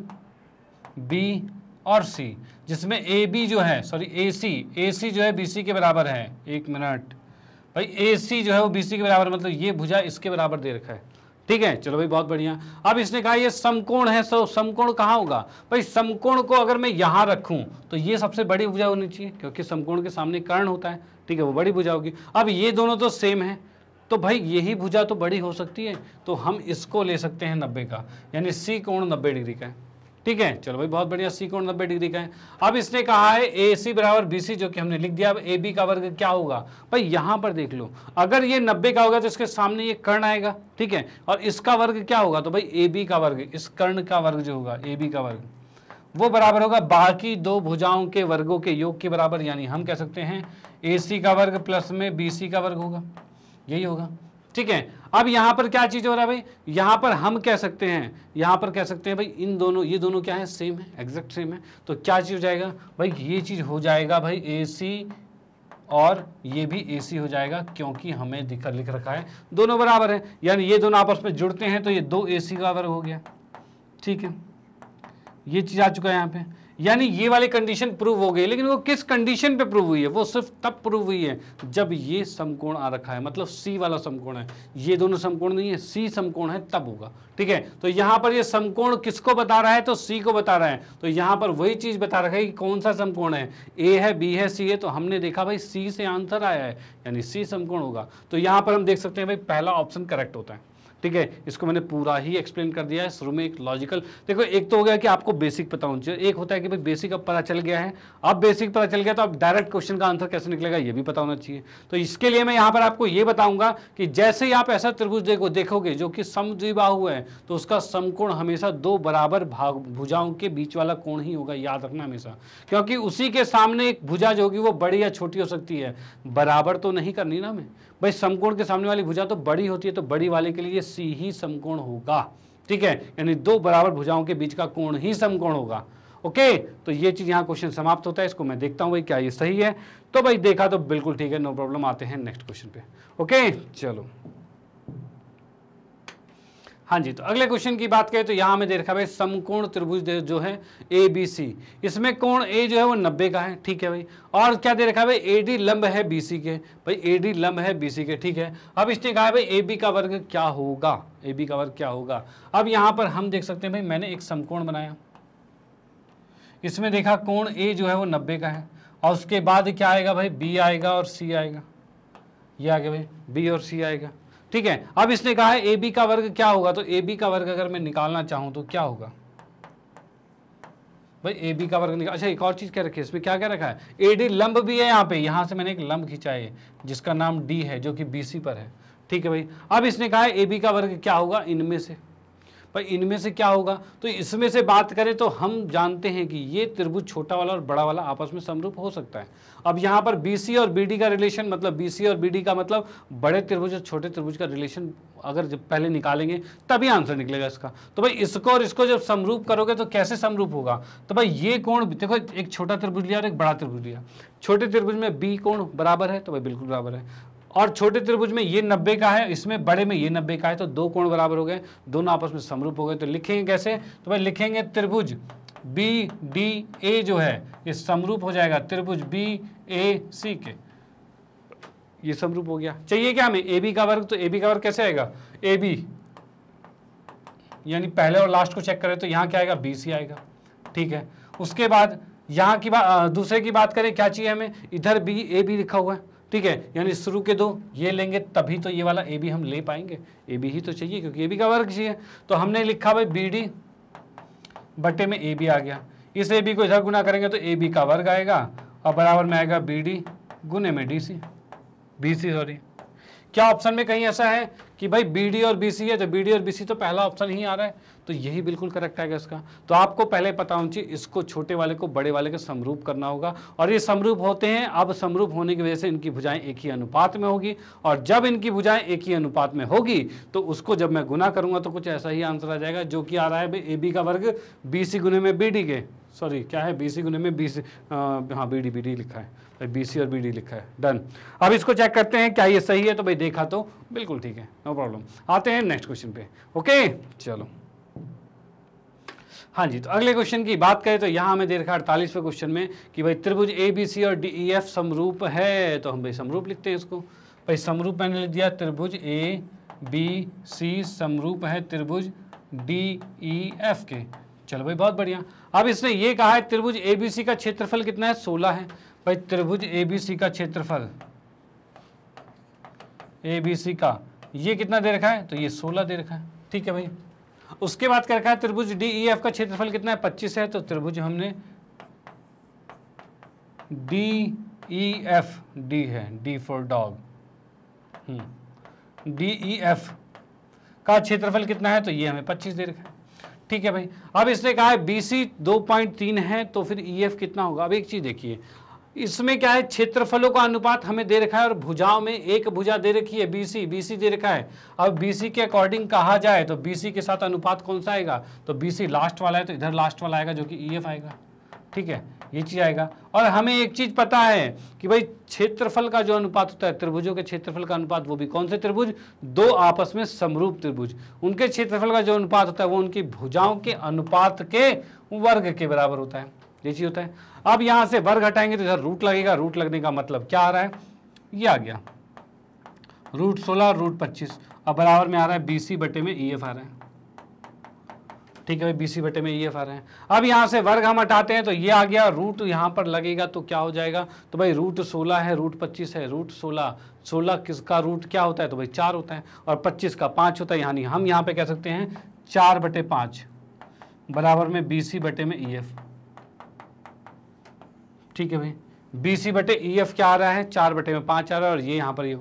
बी और सी जिसमें ए बी जो है सॉरी ए सी ए सी जो है बी सी के बराबर है एक मिनट भाई ए सी जो है वो बी सी के बराबर मतलब ये भुजा इसके बराबर दे रखा है ठीक है चलो भाई बहुत बढ़िया अब इसने कहा ये समकोण है सो समकोण कहाँ होगा भाई समकोण को अगर मैं यहाँ रखूँ तो ये सबसे बड़ी भुजा होनी चाहिए क्योंकि समकोण के सामने कर्ण होता है ठीक है वो बड़ी भुजा होगी अब ये दोनों तो सेम है तो भाई यही भुजा तो बड़ी हो सकती है तो हम इसको ले सकते हैं नब्बे का यानी सी कोण नब्बे डिग्री का है ठीक है चलो भाई बहुत बढ़िया सी कोण नब्बे डिग्री का है अब इसने कहा है ए सी बराबर बी सी जो कि हमने लिख दिया अब ए बी का वर्ग क्या होगा भाई यहां पर देख लो अगर ये नब्बे का होगा तो इसके सामने ये कर्ण आएगा ठीक है और इसका वर्ग क्या होगा तो भाई ए बी का वर्ग इस कर्ण का वर्ग जो होगा ए बी का वर्ग वो बराबर होगा बाकी दो भुजाओं के वर्गों के योग के बराबर यानी हम कह सकते हैं ए सी का वर्ग प्लस में बी सी का वर्ग होगा यही होगा ठीक है अब यहाँ पर क्या चीज़ हो रहा है भाई यहां पर हम कह सकते हैं यहां पर कह सकते हैं भाई इन दोनों ये दोनों क्या है सेम है एग्जैक्ट सेम है तो क्या चीज़ हो जाएगा भाई ये चीज़ हो जाएगा भाई ए सी और ये भी ए सी हो जाएगा क्योंकि हमें दिख लिख रखा है दोनों बराबर है यानी ये दोनों आपस में जुड़ते हैं तो ये दो ए सी का बराबर हो गया ठीक है ये चीज़ आ चुका है यहाँ पे यानी ये वाली कंडीशन प्रूव हो गई लेकिन वो किस कंडीशन पे प्रूव हुई है वो सिर्फ तब प्रूव हुई है जब ये समकोण आ रखा है मतलब सी वाला समकोण है ये दोनों समकोण नहीं है सी समकोण है तब होगा ठीक है तो यहाँ पर ये समकोण किसको बता रहा है तो सी को बता रहा है तो यहां पर वही चीज़ बता रखा है कि कौन सा समकोण है ए है बी है सी है तो हमने देखा भाई सी से आंसर आया है यानी सी समकोण होगा तो यहां पर हम देख सकते हैं भाई पहला ऑप्शन करेक्ट होता है ठीक है इसको मैंने पूरा ही एक्सप्लेन कर दिया है शुरू में एक लॉजिकल देखो एक तो हो गया कि आपको बेसिक पता होना चाहिए एक होता है कि भाई बेसिक अब पता चल गया है अब बेसिक पता चल गया तो अब डायरेक्ट क्वेश्चन का आंसर कैसे निकलेगा ये भी पता होना चाहिए तो इसके लिए मैं यहाँ पर आपको ये बताऊंगा कि जैसे ही आप ऐसा त्रिभुज देखो देखोगे जो कि हुआ है तो उसका समकोण हमेशा दो बराबर भाग भुजाओं के बीच वाला कोण ही होगा याद रखना हमेशा क्योंकि उसी के सामने एक भुजा जो होगी वो बड़ी या छोटी हो सकती है बराबर तो नहीं करनी ना हमें भाई समकोण के सामने वाली भुजा तो बड़ी होती है तो बड़ी वाले के लिए सी ही समकोण होगा ठीक है यानी दो बराबर भुजाओं के बीच का कोण ही समकोण होगा ओके तो ये चीज़ यहाँ क्वेश्चन समाप्त होता है इसको मैं देखता हूँ भाई क्या ये सही है तो भाई देखा तो बिल्कुल ठीक है नो प्रॉब्लम आते हैं नेक्स्ट क्वेश्चन पे ओके चलो हाँ जी तो अगले क्वेश्चन की बात करें तो यहाँ हमें देखा भाई समकोण त्रिभुज जो है ए बी सी इसमें कोण ए जो है वो नब्बे का है ठीक है भाई और क्या दे रखा है भाई ए डी लंब है बी सी के भाई ए डी लंब है बी सी के ठीक है अब इसने कहा भाई ए बी का वर्ग क्या होगा ए बी का वर्ग क्या होगा अब यहाँ पर हम देख सकते हैं भाई मैंने एक समकोण बनाया इसमें देखा कोण ए जो है वो नब्बे का है और उसके बाद क्या आएगा भाई बी आएगा और सी आएगा ये गया भाई बी और सी आएगा ठीक है अब इसने कहा है ए बी का वर्ग क्या होगा तो ए बी का वर्ग अगर मैं निकालना चाहूं तो क्या होगा भाई ए बी का वर्ग निकाल अच्छा एक और चीज़ क्या रखी है इसमें क्या क्या रखा है ए डी लंब भी है यहाँ पे यहां से मैंने एक लंब खींचा है जिसका नाम डी है जो कि बी सी पर है ठीक है भाई अब इसने कहा है ए बी का वर्ग क्या होगा इनमें से पर इनमें से क्या होगा तो इसमें से बात करें तो हम जानते हैं कि ये त्रिभुज छोटा वाला और बड़ा वाला आपस में समरूप हो सकता है अब यहाँ पर बी और बी का रिलेशन मतलब बी और बी का मतलब बड़े त्रिभुज और छोटे त्रिभुज का रिलेशन अगर जब पहले निकालेंगे तभी आंसर निकलेगा इसका तो भाई इसको और इसको जब समरूप करोगे तो कैसे समरूप होगा तो भाई ये कोण देखो एक छोटा त्रिभुज लिया और एक बड़ा त्रिभुज लिया छोटे त्रिभुज में बी कोण बराबर है तो भाई बिल्कुल बराबर है और छोटे त्रिभुज में ये नब्बे का है इसमें बड़े में ये नब्बे का है तो दो कोण बराबर हो गए दोनों आपस में समरूप हो गए तो लिखेंगे कैसे तो भाई लिखेंगे त्रिभुज बी डी ए जो है ये समरूप हो जाएगा त्रिभुज बी ए सी के ये समरूप हो गया चाहिए अच्छा, क्या हमें ए बी का वर्ग तो ए बी का वर्ग कैसे आएगा ए बी यानी पहले और लास्ट को चेक करें तो यहाँ क्या आएगा बी सी आएगा ठीक है उसके बाद यहाँ की बात दूसरे की बात करें क्या चाहिए हमें इधर बी ए बी लिखा हुआ है ठीक है यानी शुरू के दो ये लेंगे तभी तो ये वाला ए बी हम ले पाएंगे ए बी ही तो चाहिए क्योंकि ए बी का वर्ग चाहिए तो हमने लिखा भाई बी डी बटे में ए बी आ गया इस ए बी को इधर गुना करेंगे तो ए बी का वर्ग आएगा और बराबर में आएगा बी डी गुने में D C B C sorry क्या ऑप्शन में कहीं ऐसा है कि भाई बी और बी है जब बी और बी तो पहला ऑप्शन ही आ रहा है तो यही बिल्कुल करेक्ट आएगा इसका तो आपको पहले पता होना चाहिए इसको छोटे वाले को बड़े वाले के समरूप करना होगा और ये समरूप होते हैं अब समरूप होने की वजह से इनकी भुजाएं एक ही अनुपात में होगी और जब इनकी भुजाएं एक ही अनुपात में होगी तो उसको जब मैं गुना करूंगा तो कुछ ऐसा ही आंसर आ जाएगा जो कि आ रहा है ए बी का वर्ग बी सी गुने में बी डी के सॉरी क्या है बी सी गुने में बी सी हाँ बी डी बी डी लिखा है भाई बी सी और बी डी लिखा है डन अब इसको चेक करते हैं क्या ये सही है तो भाई देखा तो बिल्कुल ठीक है नो प्रॉब्लम आते हैं नेक्स्ट क्वेश्चन पे ओके चलो हाँ जी तो अगले क्वेश्चन की बात करें तो यहाँ हमें दे रखा अड़तालीसवें क्वेश्चन में कि भाई त्रिभुज ए बी सी और डी ई एफ समरूप है तो हम भाई समरूप लिखते हैं इसको भाई समरूप मैंने लिख दिया त्रिभुज ए बी सी समरूप है त्रिभुज डी ई एफ के चलो भाई बहुत बढ़िया अब इसने ये कहा है त्रिभुज ए बी सी का क्षेत्रफल कितना है सोलह है भाई त्रिभुज एबीसी का क्षेत्रफल एबीसी का ये कितना दे रखा है तो ये सोलह दे रखा है ठीक है भाई उसके बाद क्या रखा है त्रिभुज डी ई एफ का क्षेत्रफल कितना है पच्चीस है तो त्रिभुज हमने डी ई एफ डी है D for dog D E F का क्षेत्रफल कितना है तो ये हमें पच्चीस दे रखा है ठीक है भाई अब इसने कहा है बी सी दो पॉइंट तीन है तो फिर ई e एफ कितना होगा अब एक चीज़ देखिए इसमें क्या है क्षेत्रफलों का अनुपात हमें दे रखा है और भुजाओं में एक भुजा दे रखी है बीसी बीसी दे रखा है अब बीसी के अकॉर्डिंग कहा जाए तो बीसी के साथ अनुपात कौन सा आएगा तो बीसी लास्ट वाला है तो इधर लास्ट वाला आएगा जो कि ईएफ e आएगा ठीक है ये चीज़ आएगा और हमें एक चीज़ पता है कि भाई क्षेत्रफल का जो अनुपात होता है त्रिभुजों के क्षेत्रफल का अनुपात वो भी कौन से त्रिभुज दो आपस में समरूप त्रिभुज उनके क्षेत्रफल का जो अनुपात होता है वो उनकी भुजाओं के अनुपात के वर्ग के बराबर होता है ये चीज़ होता है अब यहां से वर्ग हटाएंगे तो इधर रूट लगेगा रूट लगने का मतलब क्या आ रहा है ये आ गया रूट सोलह रूट पच्चीस अब बराबर में आ रहा है बी सी बटे में ई एफ आ रहा है ठीक है भाई बी सी बटे में ई एफ आ रहे हैं अब यहां से वर्ग हम हटाते हैं तो ये आ गया रूट यहां पर लगेगा तो क्या हो जाएगा तो भाई रूट सोलह है रूट पच्चीस है रूट सोलह सोलह किसका रूट क्या होता है तो भाई चार होता है और पच्चीस का पांच होता है यानी हम यहां पर कह सकते हैं चार बटे पांच बराबर में बी सी बटे में ई e एफ़ ठीक है भाई बी सी बटे ई e, एफ क्या आ रहा है चार बटे में पाँच आ रहा है और ये यहाँ पर ये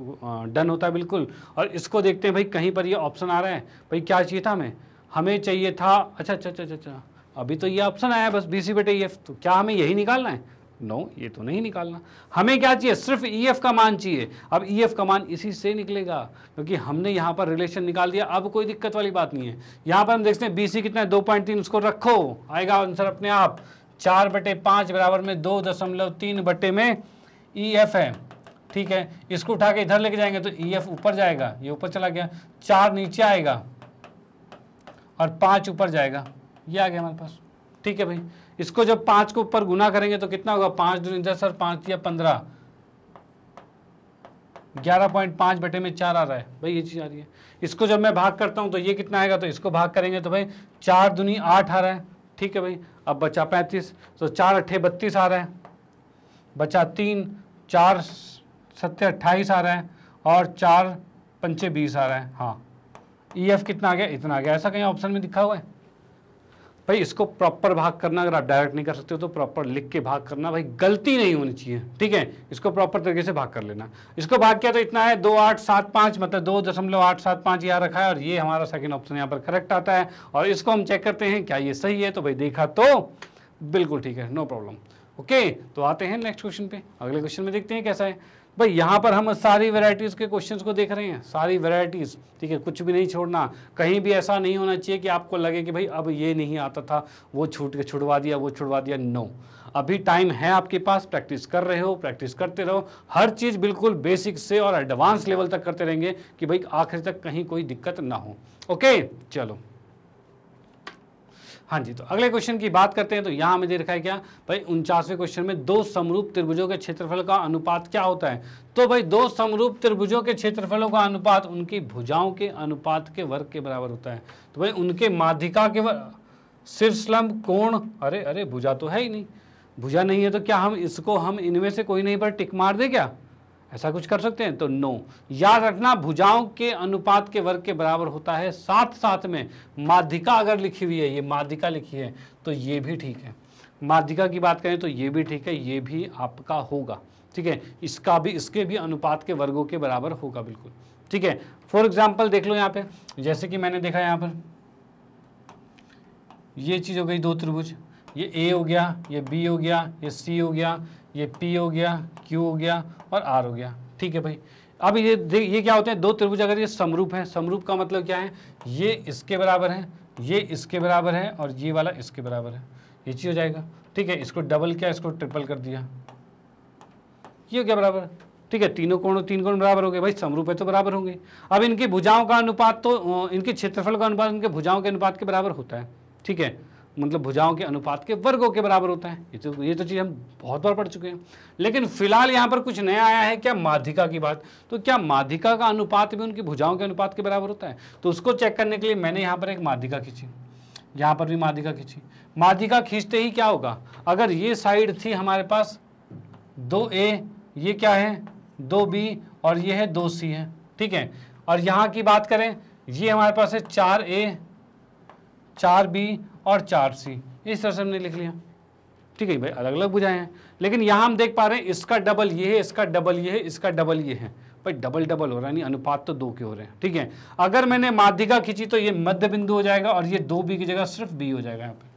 डन होता है बिल्कुल और इसको देखते हैं भाई कहीं पर ये ऑप्शन आ रहा है भाई क्या चाहिए था हमें हमें चाहिए था अच्छा अच्छा अच्छा अच्छा, अच्छा। अभी तो ये ऑप्शन आया बस बी सी बटे ई e, एफ तो क्या हमें यही निकालना है नो no, ये तो नहीं निकालना हमें क्या चाहिए सिर्फ ई e, एफ का मान चाहिए अब ई एफ का मान इसी से निकलेगा क्योंकि हमने यहाँ पर रिलेशन निकाल दिया अब कोई दिक्कत वाली बात नहीं है यहाँ पर हम देखते हैं बी सी कितना है दो पॉइंट तीन उसको रखो आएगा आंसर अपने आप चार बटे पाँच बराबर में दो दशमलव तीन बटे में ई e एफ है ठीक है इसको उठा के इधर लेके जाएंगे तो ई e एफ ऊपर जाएगा ये ऊपर चला गया चार नीचे आएगा और पाँच ऊपर जाएगा ये आ गया हमारे पास ठीक है भाई इसको जब पाँच को ऊपर गुना करेंगे तो कितना होगा पाँच दूनी दस और पाँच या पंद्रह ग्यारह पॉइंट पाँच बटे में चार आ रहा है भाई ये चीज़ आ रही है इसको जब मैं भाग करता हूँ तो ये कितना आएगा तो इसको भाग करेंगे तो भाई चार दुनी आठ आ रहा है ठीक है भाई अब बचा पैंतीस तो चार अट्ठे बत्तीस आ रहे हैं बचा तीन चार सत्य अट्ठाईस आ रहे हैं और चार पंचे बीस आ रहे हैं हाँ ई e एफ कितना आ गया इतना आ गया ऐसा कहीं ऑप्शन में दिखा हुआ है भाई इसको प्रॉपर भाग करना अगर आप डायरेक्ट नहीं कर सकते हो तो प्रॉपर लिख के भाग करना भाई गलती नहीं होनी चाहिए ठीक है इसको प्रॉपर तरीके से भाग कर लेना इसको भाग किया तो इतना है दो आठ सात पाँच मतलब दो दशमलव आठ सात पाँच यहाँ रखा है और ये हमारा सेकेंड ऑप्शन यहाँ पर करेक्ट आता है और इसको हम चेक करते हैं क्या ये सही है तो भाई देखा तो बिल्कुल ठीक है नो प्रॉब्लम ओके तो आते हैं नेक्स्ट क्वेश्चन पे अगले क्वेश्चन में देखते हैं कैसा है भाई यहाँ पर हम सारी वेराइटीज़ के क्वेश्चंस को देख रहे हैं सारी वेराइटीज़ ठीक है कुछ भी नहीं छोड़ना कहीं भी ऐसा नहीं होना चाहिए कि आपको लगे कि भाई अब ये नहीं आता था वो छूट के छुड़वा दिया वो छुड़वा दिया नो अभी टाइम है आपके पास प्रैक्टिस कर रहे हो प्रैक्टिस करते रहो हर चीज़ बिल्कुल बेसिक से और एडवांस लेवल तक करते रहेंगे कि भाई आखिर तक कहीं कोई दिक्कत ना हो ओके चलो हाँ जी तो अगले क्वेश्चन की बात करते हैं तो यहाँ हमें दे रखा है क्या भाई उनचासवें क्वेश्चन में दो समरूप त्रिभुजों के क्षेत्रफल का अनुपात क्या होता है तो भाई दो समरूप त्रिभुजों के क्षेत्रफलों का अनुपात उनकी भुजाओं के अनुपात के वर्ग के बराबर होता है तो भाई उनके माध्यिका के शीर्षलंब कोण अरे अरे भुजा तो है ही नहीं भुजा नहीं है तो क्या हम इसको हम इनमें से कोई नहीं पर टिक मार दे क्या ऐसा कुछ कर सकते हैं तो नो याद रखना भुजाओं के अनुपात के वर्ग के बराबर होता है साथ साथ में माध्यिका अगर लिखी हुई है ये माध्यिका लिखी है तो ये भी ठीक है माध्यिका की बात करें तो ये भी ठीक है ये भी आपका होगा ठीक है इसका भी इसके भी अनुपात के वर्गों के बराबर होगा बिल्कुल ठीक है फॉर एग्जाम्पल देख लो यहाँ पे जैसे कि मैंने देखा यहाँ पर ये चीज़ हो गई दो त्रिभुज ये ए हो गया ये बी हो गया ये सी हो गया ये पी हो गया क्यू हो गया और आर हो गया ठीक है भाई अब ये ये क्या होते हैं दो त्रिभुज अगर ये समरूप है समरूप का मतलब क्या है ये इसके बराबर है ये इसके बराबर है और ये वाला इसके बराबर है ये चीज़ हो जाएगा ठीक है इसको डबल किया इसको ट्रिपल कर दिया ये हो गया बराबर ठीक है तीनों कोण तीन कोण बराबर हो गए भाई समरूप है तो बराबर होंगे अब इनकी भुजाओं का अनुपात तो इनके क्षेत्रफल का अनुपात इनके भुजाओं के अनुपात के बराबर होता है ठीक है मतलब भुजाओं के अनुपात के वर्गों के बराबर होता है ये तो ये तो चीज़ हम बहुत बार पढ़ चुके हैं लेकिन फिलहाल यहाँ पर कुछ नया आया है क्या माधिका की बात तो क्या माधिका का अनुपात भी उनकी भुजाओं के अनुपात के बराबर होता है तो उसको चेक करने के लिए मैंने यहाँ पर एक माधिका खींची यहाँ पर भी माधिका खींची माधिका खींचते ही क्या होगा अगर ये साइड थी हमारे पास दो ए ये क्या है दो बी और ये है दो सी है ठीक है और यहाँ की बात करें ये हमारे पास है चार ए चार बी और चार सी इस तरह से हमने लिख लिया ठीक है भाई अलग अलग बुझाए हैं लेकिन यहाँ हम देख पा रहे हैं इसका डबल ये है इसका डबल ये है इसका डबल ये है भाई डबल डबल हो रहा है अनुपात तो दो के हो रहे हैं ठीक है अगर मैंने माध्यिका खींची तो ये मध्य बिंदु हो जाएगा और ये दो बी की जगह सिर्फ बी हो जाएगा यहाँ पे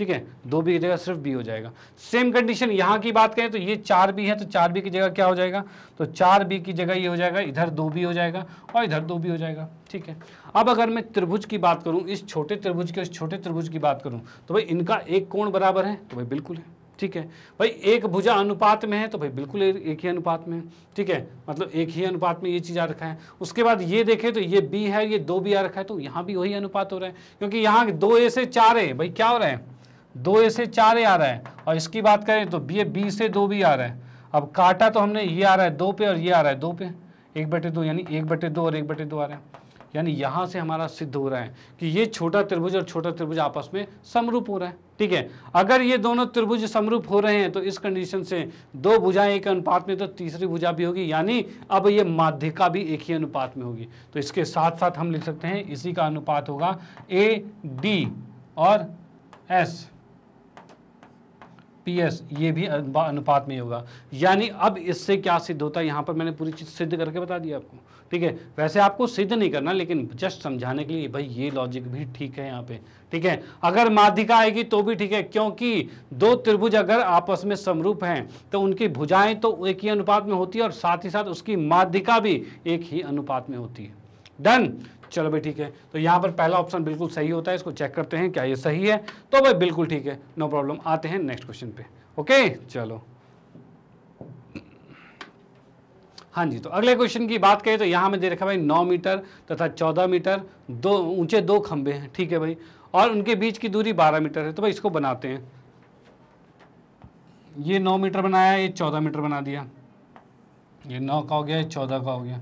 ठीक है दो बी की जगह सिर्फ बी हो जाएगा सेम कंडीशन यहाँ की बात करें तो ये चार बी है तो चार बी की जगह क्या हो जाएगा तो चार बी की जगह ये हो जाएगा इधर दो बी हो जाएगा और इधर दो बी हो जाएगा ठीक है अब अगर मैं त्रिभुज की बात करूँ इस छोटे त्रिभुज के इस छोटे त्रिभुज की बात करूँ तो भाई इनका एक कोण बराबर है तो भाई बिल्कुल है ठीक है भाई एक भुजा अनुपात में है तो भाई बिल्कुल एक ही अनुपात में ठीक है मतलब एक ही अनुपात में ये चीज़ आ रखा है उसके बाद ये देखें तो ये बी है ये दो बी आ रखा है तो यहाँ भी वही अनुपात हो रहा है क्योंकि यहाँ दो ए से चार है भाई क्या हो रहा है दो ए से चार ए आ रहा है और इसकी बात करें तो ए बी से दो भी आ रहा है अब काटा तो हमने ये आ रहा है दो पे और ये आ रहा है दो पे एक बटे दो यानी एक बटे दो और एक बटे दो आ रहे हैं यानी यहाँ से हमारा सिद्ध हो रहा है कि ये छोटा त्रिभुज और छोटा त्रिभुज आपस में समरूप हो रहा है ठीक है अगर ये दोनों त्रिभुज समरूप हो रहे हैं तो इस कंडीशन से दो भुजाएं एक अनुपात में तो तीसरी भुजा भी होगी यानी अब ये माध्यिका भी एक ही अनुपात में होगी तो इसके साथ साथ हम लिख सकते हैं इसी का अनुपात होगा ए डी और एस पीएस ये भी अनुपात में होगा यानी अब इससे क्या सिद्ध होता है यहाँ पर मैंने पूरी चीज़ सिद्ध करके बता दिया आपको ठीक है वैसे आपको सिद्ध नहीं करना लेकिन जस्ट समझाने के लिए भाई ये लॉजिक भी ठीक है यहाँ पे ठीक है अगर माध्यिका आएगी तो भी ठीक है क्योंकि दो त्रिभुज अगर आपस में समरूप हैं तो उनकी भुजाएं तो एक ही अनुपात में होती है और साथ ही साथ उसकी माध्यिका भी एक ही अनुपात में होती है डन चलो भाई ठीक है तो यहाँ पर पहला ऑप्शन बिल्कुल सही होता है इसको चेक करते हैं क्या ये सही है तो भाई बिल्कुल ठीक है नो प्रॉब्लम आते हैं नेक्स्ट क्वेश्चन पे ओके चलो हाँ जी तो अगले क्वेश्चन की बात करें तो यहाँ में दे रखा भाई नौ मीटर तथा चौदह मीटर दो ऊंचे दो खंबे हैं ठीक है भाई और उनके बीच की दूरी बारह मीटर है तो भाई इसको बनाते हैं ये नौ मीटर बनाया ये चौदह मीटर बना दिया ये नौ का हो गया ये चौदह का हो गया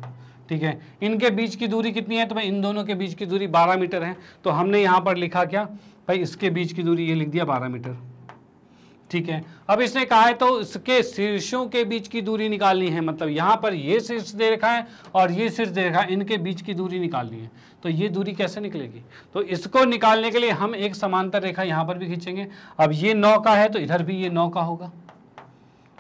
ठीक है इनके बीच की दूरी कितनी है तो भाई इन दोनों के बीच की दूरी 12 मीटर है तो हमने यहाँ पर लिखा क्या भाई इसके बीच की दूरी ये लिख दिया 12 मीटर ठीक है अब इसने कहा है तो इसके शीर्षों के बीच की दूरी निकालनी है मतलब यहाँ पर ये शीर्ष दे रखा है और ये शीर्ष दे रखा है इनके बीच की दूरी निकालनी है तो ये दूरी कैसे निकलेगी तो इसको निकालने के लिए हम एक समांतर रेखा यहाँ पर भी खींचेंगे अब ये नौ का है तो इधर भी ये नौ का होगा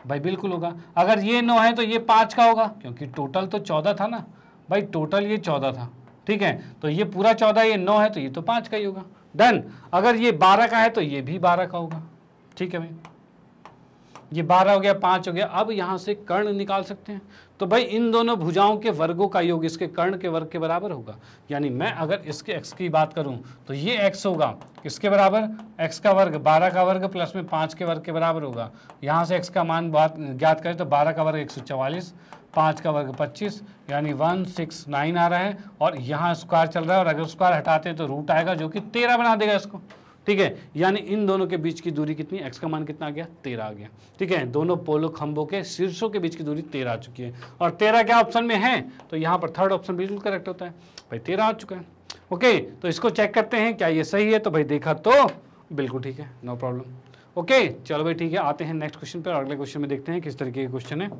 भाई बिल्कुल होगा अगर ये नौ है तो ये पाँच का होगा क्योंकि टोटल तो चौदह था ना भाई टोटल ये चौदह था ठीक है तो ये पूरा चौदह ये नौ है तो ये तो पाँच का ही होगा डन अगर ये बारह का है तो ये भी बारह का होगा ठीक है भाई ये बारह हो गया पाँच हो गया अब यहाँ से कर्ण निकाल सकते हैं तो भाई इन दोनों भुजाओं के वर्गों का योग इसके कर्ण के वर्ग के बराबर होगा यानी मैं अगर इसके एक्स की बात करूं तो ये एक्स होगा किसके बराबर एक्स का वर्ग बारह का वर्ग प्लस में पाँच के वर्ग के बराबर होगा यहाँ से एक्स का मान बात ज्ञात करें तो बारह का वर्ग एक सौ पाँच का वर्ग पच्चीस यानी वन सिक्स नाइन आ रहा है और यहाँ स्क्वायर चल रहा है और अगर स्क्वायर हटाते हैं तो रूट आएगा जो कि तेरह बना देगा इसको ठीक है यानी इन दोनों के बीच की दूरी कितनी एक्स का मान कितना आ गया तेरह आ गया ठीक है दोनों पोलो खंभों के शीर्षों के बीच की दूरी तेरह आ चुकी है और तेरह क्या ऑप्शन में है तो यहाँ पर थर्ड ऑप्शन बिल्कुल करेक्ट होता है भाई तेरह आ चुका है ओके तो इसको चेक करते हैं क्या ये सही है तो भाई देखा तो बिल्कुल ठीक है नो प्रॉब्लम ओके चलो भाई ठीक है आते हैं नेक्स्ट क्वेश्चन पर अगले क्वेश्चन में देखते हैं किस तरीके के क्वेश्चन है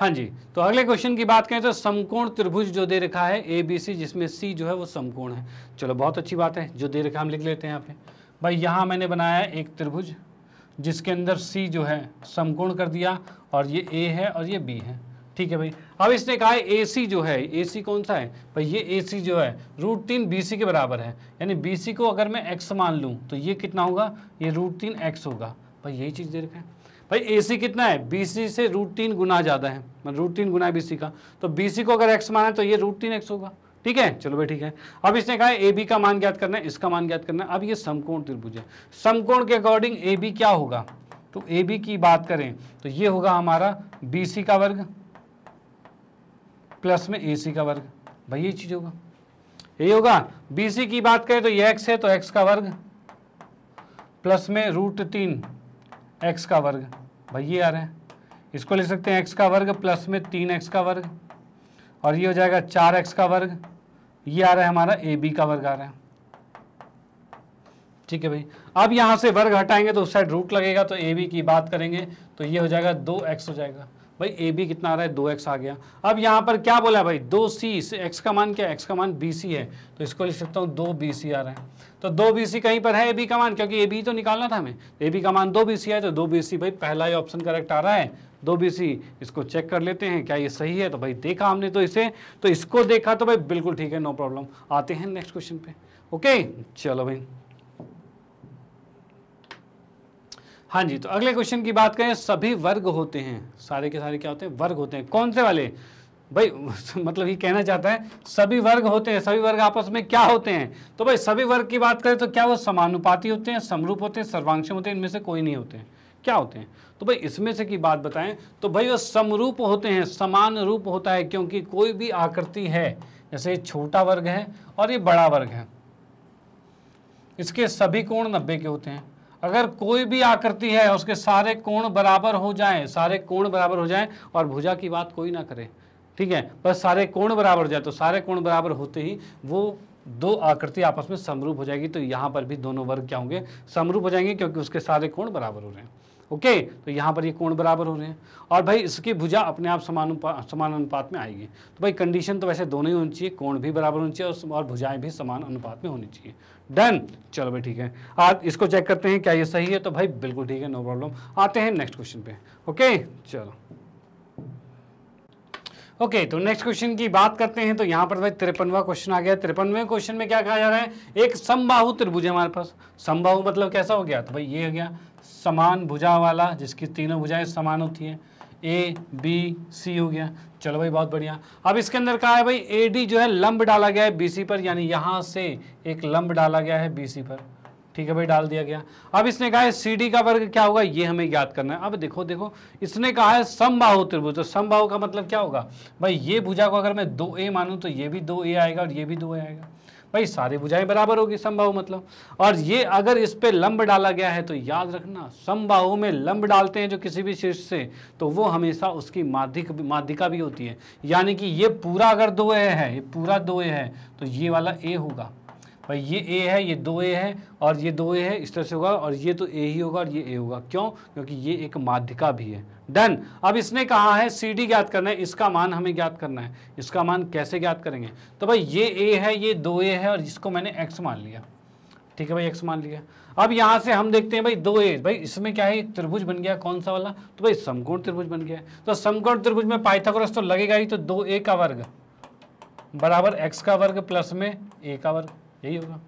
हाँ जी तो अगले क्वेश्चन की बात करें तो समकोण त्रिभुज जो दे रखा है ए बी सी जिसमें सी जो है वो समकोण है चलो बहुत अच्छी बात है जो दे रखा हम लिख लेते हैं यहाँ पे भाई यहाँ मैंने बनाया एक त्रिभुज जिसके अंदर सी जो है समकोण कर दिया और ये ए है और ये बी है ठीक है भाई अब इसने कहा है ए सी जो है ए सी कौन सा है भाई ये ए सी जो है रूट तीन बी सी के बराबर है यानी बी सी को अगर मैं एक्स मान लूँ तो ये कितना होगा ये रूट तीन एक्स होगा भाई यही चीज़ दे रखा है भाई ए सी कितना है बी सी से रूट तीन गुना ज़्यादा है मतलब रूट तीन गुना बी सी का तो बी सी को अगर एक्स माना तो ये रूट तीन एक्स होगा ठीक है चलो भाई ठीक है अब इसने कहा ए बी का मान ज्ञात करना है इसका मान ज्ञात करना है अब ये समकोण त्रिभुज है समकोण के अकॉर्डिंग ए बी क्या होगा तो ए बी की बात करें तो ये होगा हमारा बी सी का वर्ग प्लस में ए सी का वर्ग भाई ये चीज़ होगा यही होगा बी सी की बात करें तो ये एक्स है तो एक्स का वर्ग प्लस में रूट तीन एक्स का वर्ग भाई ये आ रहे हैं इसको ले सकते हैं x का वर्ग प्लस में तीन एक्स का वर्ग और ये हो जाएगा चार एक्स का वर्ग ये आ रहा है हमारा ए बी का वर्ग आ रहा है ठीक है भाई अब यहाँ से वर्ग हटाएंगे तो उस साइड रूट लगेगा तो ए बी की बात करेंगे तो ये हो जाएगा दो एक्स हो जाएगा भाई ए बी कितना आ रहा है दो एक्स आ गया अब यहाँ पर क्या बोला भाई दो सी एक्स का मान क्या एक्स का मान बी सी है तो इसको लिख सकता हूँ दो बी सी आ रहा है तो दो बीसी कहीं पर है ए बी का मान क्योंकि ए बी तो निकालना था हमें ए बी का मान दो बीसी है तो दो बीसी भाई पहला ही ऑप्शन करेक्ट आ रहा है दो बीसी इसको चेक कर लेते हैं क्या ये सही है तो भाई देखा हमने तो इसे तो इसको देखा तो भाई बिल्कुल ठीक है नो प्रॉब्लम आते हैं नेक्स्ट क्वेश्चन पे ओके चलो भाई हाँ जी तो अगले क्वेश्चन की बात करें सभी वर्ग होते हैं सारे के सारे क्या होते हैं वर्ग होते हैं कौन से वाले भाई मतलब ये कहना चाहता है सभी वर्ग होते हैं सभी वर्ग आपस में क्या होते हैं तो भाई सभी वर्ग की बात करें तो क्या वो समानुपाती होते हैं समरूप होते हैं सर्वांगक्षम होते हैं इनमें से कोई नहीं होते हैं क्या होते हैं तो भाई इसमें से की बात बताएं तो भाई वो समरूप होते हैं समान रूप होता है क्योंकि कोई भी आकृति है जैसे छोटा वर्ग है और ये बड़ा वर्ग है इसके सभी कोण नब्बे के होते हैं अगर कोई भी आकृति है उसके सारे कोण बराबर हो जाएं सारे कोण बराबर हो जाएं और भुजा की बात कोई ना करे ठीक है बस सारे कोण बराबर जाए तो सारे कोण बराबर होते ही वो दो आकृति आपस में समरूप हो जाएगी तो यहाँ पर भी दोनों वर्ग क्या होंगे समरूप हो जाएंगे क्योंकि उसके सारे कोण बराबर हो रहे हैं ओके okay, तो यहाँ पर ये कोण बराबर हो रहे हैं और भाई इसकी भुजा अपने आप समानुपात समान अनुपात में आएगी तो भाई कंडीशन तो वैसे दोनों ही होनी चाहिए कोण भी बराबर होनी चाहिए और भुजाएं भी समान अनुपात में होनी चाहिए डन चलो भाई ठीक है आज इसको चेक करते हैं क्या ये सही है तो भाई बिल्कुल ठीक है नो प्रॉब्लम आते हैं नेक्स्ट क्वेश्चन पे ओके okay, चलो ओके okay, तो नेक्स्ट क्वेश्चन की बात करते हैं तो यहाँ पर भाई तिरपनवा क्वेश्चन आ गया तिरपनवे क्वेश्चन में क्या कहा जा रहा है एक समबाहु त्रिभुज है हमारे पास समबाहु मतलब कैसा हो गया तो भाई ये हो गया समान भुजा वाला जिसकी तीनों भुजाएं समान होती हैं ए बी सी हो गया चलो भाई बहुत बढ़िया अब इसके अंदर कहा है भाई ए डी जो है लंब डाला गया है बी सी पर यानी यहाँ से एक लंब डाला गया है बी सी पर ठीक है भाई डाल दिया गया अब इसने कहा है सी डी का वर्ग क्या होगा ये हमें याद करना है अब देखो देखो इसने कहा है समबाहु त्रिभुज तो समबाहु का मतलब क्या होगा भाई ये भुजा को अगर मैं दो ए मानूँ तो ये भी दो ए आएगा और ये भी दो ए आएगा भाई सारी भुजाएं बराबर होगी संभाव मतलब और ये अगर इस पर लंब डाला गया है तो याद रखना समबाहु में लंब डालते हैं जो किसी भी शीर्ष से तो वो हमेशा उसकी माध्यिक माध्यिका भी होती है यानी कि ये पूरा अगर दो ए है ये पूरा दो ए है तो ये वाला ए होगा भाई ये ए है ये दो ए है और ये दो ए है इस तरह से होगा और ये तो ए ही होगा और ये ए होगा क्यों क्योंकि ये एक माध्यिका भी है डन अब इसने कहा है सी डी ज्ञात करना है इसका मान हमें ज्ञात करना है इसका मान कैसे ज्ञात करेंगे तो भाई ये ए है ये दो ए है और इसको मैंने एक्स मान लिया ठीक है भाई एक्स मान लिया अब यहाँ से हम देखते हैं भाई दो ए भाई इसमें क्या है त्रिभुज बन गया कौन सा वाला तो भाई समकोण त्रिभुज बन गया तो समकोण त्रिभुज में पाइथागोरस तो लगेगा ही तो दो ए का वर्ग बराबर एक्स का वर्ग प्लस में ए का वर्ग यही होगा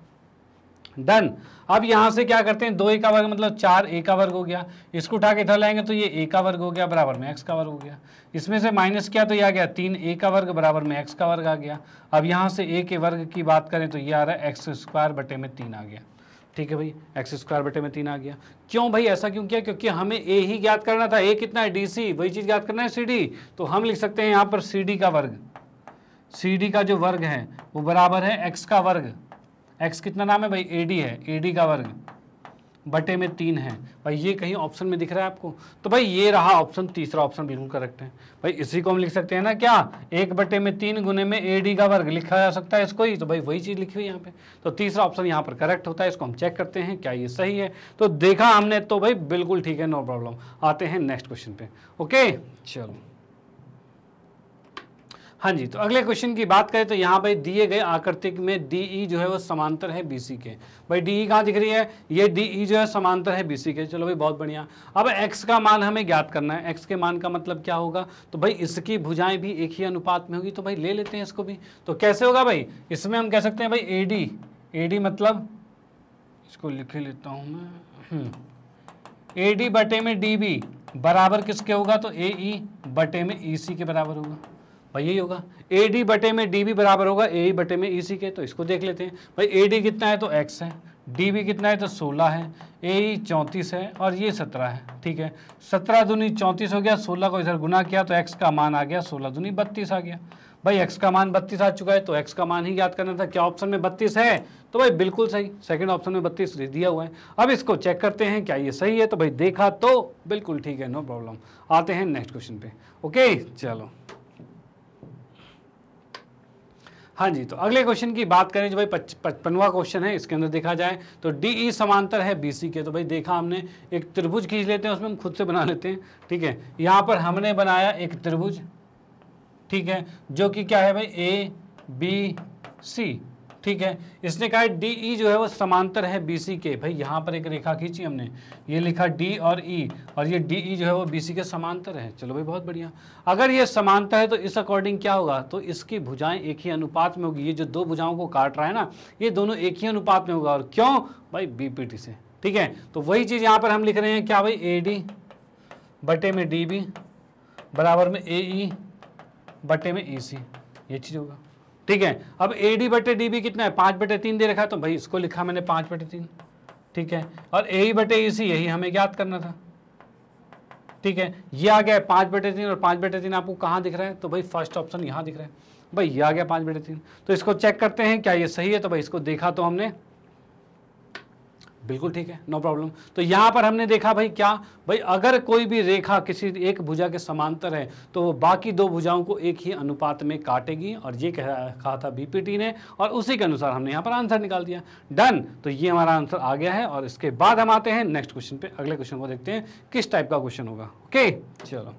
डन अब यहां से क्या करते हैं दो ए का वर्ग मतलब चार ए का वर्ग हो गया इसको उठा के इधर लाएंगे तो ये ए का वर्ग हो गया बराबर में एक्स का वर्ग हो गया इसमें से माइनस किया तो ये आ गया तीन ए का वर्ग बराबर में एक्स का वर्ग आ गया अब यहाँ से ए के वर्ग की बात करें तो ये आ रहा है एक्स स्क्वायर बटे में तीन आ गया ठीक है भाई एक्स स्क्वायर बटे में तीन आ गया क्यों भाई ऐसा क्यों किया क्योंकि हमें ए ही ज्ञात करना था ए कितना है डी सी वही चीज़ ज्ञात करना है सी डी तो हम लिख सकते हैं यहाँ पर सी डी का वर्ग सी डी का जो वर्ग है वो बराबर है एक्स का वर्ग एक्स कितना नाम है भाई ए डी है ए डी का वर्ग बटे में तीन है भाई ये कहीं ऑप्शन में दिख रहा है आपको तो भाई ये रहा ऑप्शन तीसरा ऑप्शन बिल्कुल करेक्ट है भाई इसी को हम लिख सकते हैं ना क्या एक बटे में तीन गुने में ए डी का वर्ग लिखा जा सकता है इसको ही तो भाई वही चीज़ लिखी हुई यहाँ पे तो तीसरा ऑप्शन यहाँ पर करेक्ट होता है इसको हम चेक करते हैं क्या ये सही है तो देखा हमने तो भाई बिल्कुल ठीक है नो प्रॉब्लम आते हैं नेक्स्ट क्वेश्चन पे ओके चलो हाँ जी तो अगले क्वेश्चन की बात करें तो यहाँ भाई दिए गए आकृतिक में डी ई e जो है वो समांतर है बी सी के भाई डी ई e कहाँ दिख रही है ये डी ई e जो है समांतर है बी सी के चलो भाई बहुत बढ़िया अब एक्स का मान हमें ज्ञात करना है एक्स के मान का मतलब क्या होगा तो भाई इसकी भुजाएं भी एक ही अनुपात में होगी तो भाई ले लेते हैं इसको भी तो कैसे होगा भाई इसमें हम कह सकते हैं भाई ए डी ए डी मतलब इसको लिख लेता हूँ मैं ए हम्म। डी बटे में डी बी बराबर किसके होगा तो ए ई बटे में ई सी के बराबर होगा भाई यही होगा ए डी बटे में डी बी बराबर होगा ए ई e बटे में ई सी के तो इसको देख लेते हैं भाई ए डी कितना है तो एक्स है डी बी कितना है तो सोलह है ए ई e चौंतीस है और ये सत्रह है ठीक है सत्रह दूनी चौंतीस हो गया सोलह को इधर गुना किया तो एक्स का मान आ गया सोलह दूनी बत्तीस आ गया भाई एक्स का मान बत्तीस आ चुका है तो एक्स का मान ही याद करना था क्या ऑप्शन में बत्तीस है तो भाई बिल्कुल सही सेकंड ऑप्शन में बत्तीस दिया हुआ है अब इसको चेक करते हैं क्या ये सही है तो भाई देखा तो बिल्कुल ठीक है नो प्रॉब्लम आते हैं नेक्स्ट क्वेश्चन पे ओके चलो हाँ जी तो अगले क्वेश्चन की बात करें जो भाई पचपनवा क्वेश्चन है इसके अंदर देखा जाए तो डी ई e समांतर है बी सी के तो भाई देखा हमने एक त्रिभुज खींच लेते हैं उसमें हम खुद से बना लेते हैं ठीक है यहाँ पर हमने बनाया एक त्रिभुज ठीक है जो कि क्या है भाई ए बी सी ठीक है इसने कहा डी ई e जो है वो समांतर है बी सी के भाई यहाँ पर एक रेखा खींची हमने ये लिखा डी और ई e, और ये डी ई e जो है वो बी सी के समांतर है चलो भाई बहुत बढ़िया अगर ये समांतर है तो इस अकॉर्डिंग क्या होगा तो इसकी भुजाएं एक ही अनुपात में होगी ये जो दो भुजाओं को काट रहा है ना ये दोनों एक ही अनुपात में होगा और क्यों भाई टी से ठीक है तो वही चीज़ यहाँ पर हम लिख रहे हैं क्या भाई ए डी बटे में डी बी बराबर में ए ई e बटे में ई e सी ये चीज़ होगा ठीक है अब ए डी बटे डी बी कितना है पाँच बटे तीन दे रखा है तो भाई इसको लिखा मैंने पाँच बटे तीन ठीक है और ए ई e बटे ई e सी यही हमें ज्ञात करना था ठीक है ये आ गया पाँच बटे तीन और पाँच बटे तीन आपको कहाँ दिख रहा है तो भाई फर्स्ट ऑप्शन यहाँ दिख रहा है भाई ये आ गया पाँच बटे तीन तो इसको चेक करते हैं क्या ये सही है तो भाई इसको देखा तो हमने बिल्कुल ठीक है नो प्रॉब्लम तो यहाँ पर हमने देखा भाई क्या भाई अगर कोई भी रेखा किसी एक भुजा के समांतर है तो वो बाकी दो भुजाओं को एक ही अनुपात में काटेगी और ये कह कहा था बीपीटी ने और उसी के अनुसार हमने यहाँ पर आंसर निकाल दिया डन तो ये हमारा आंसर आ गया है और इसके बाद हम आते हैं नेक्स्ट क्वेश्चन पे अगले क्वेश्चन को देखते हैं किस टाइप का क्वेश्चन होगा ओके चलो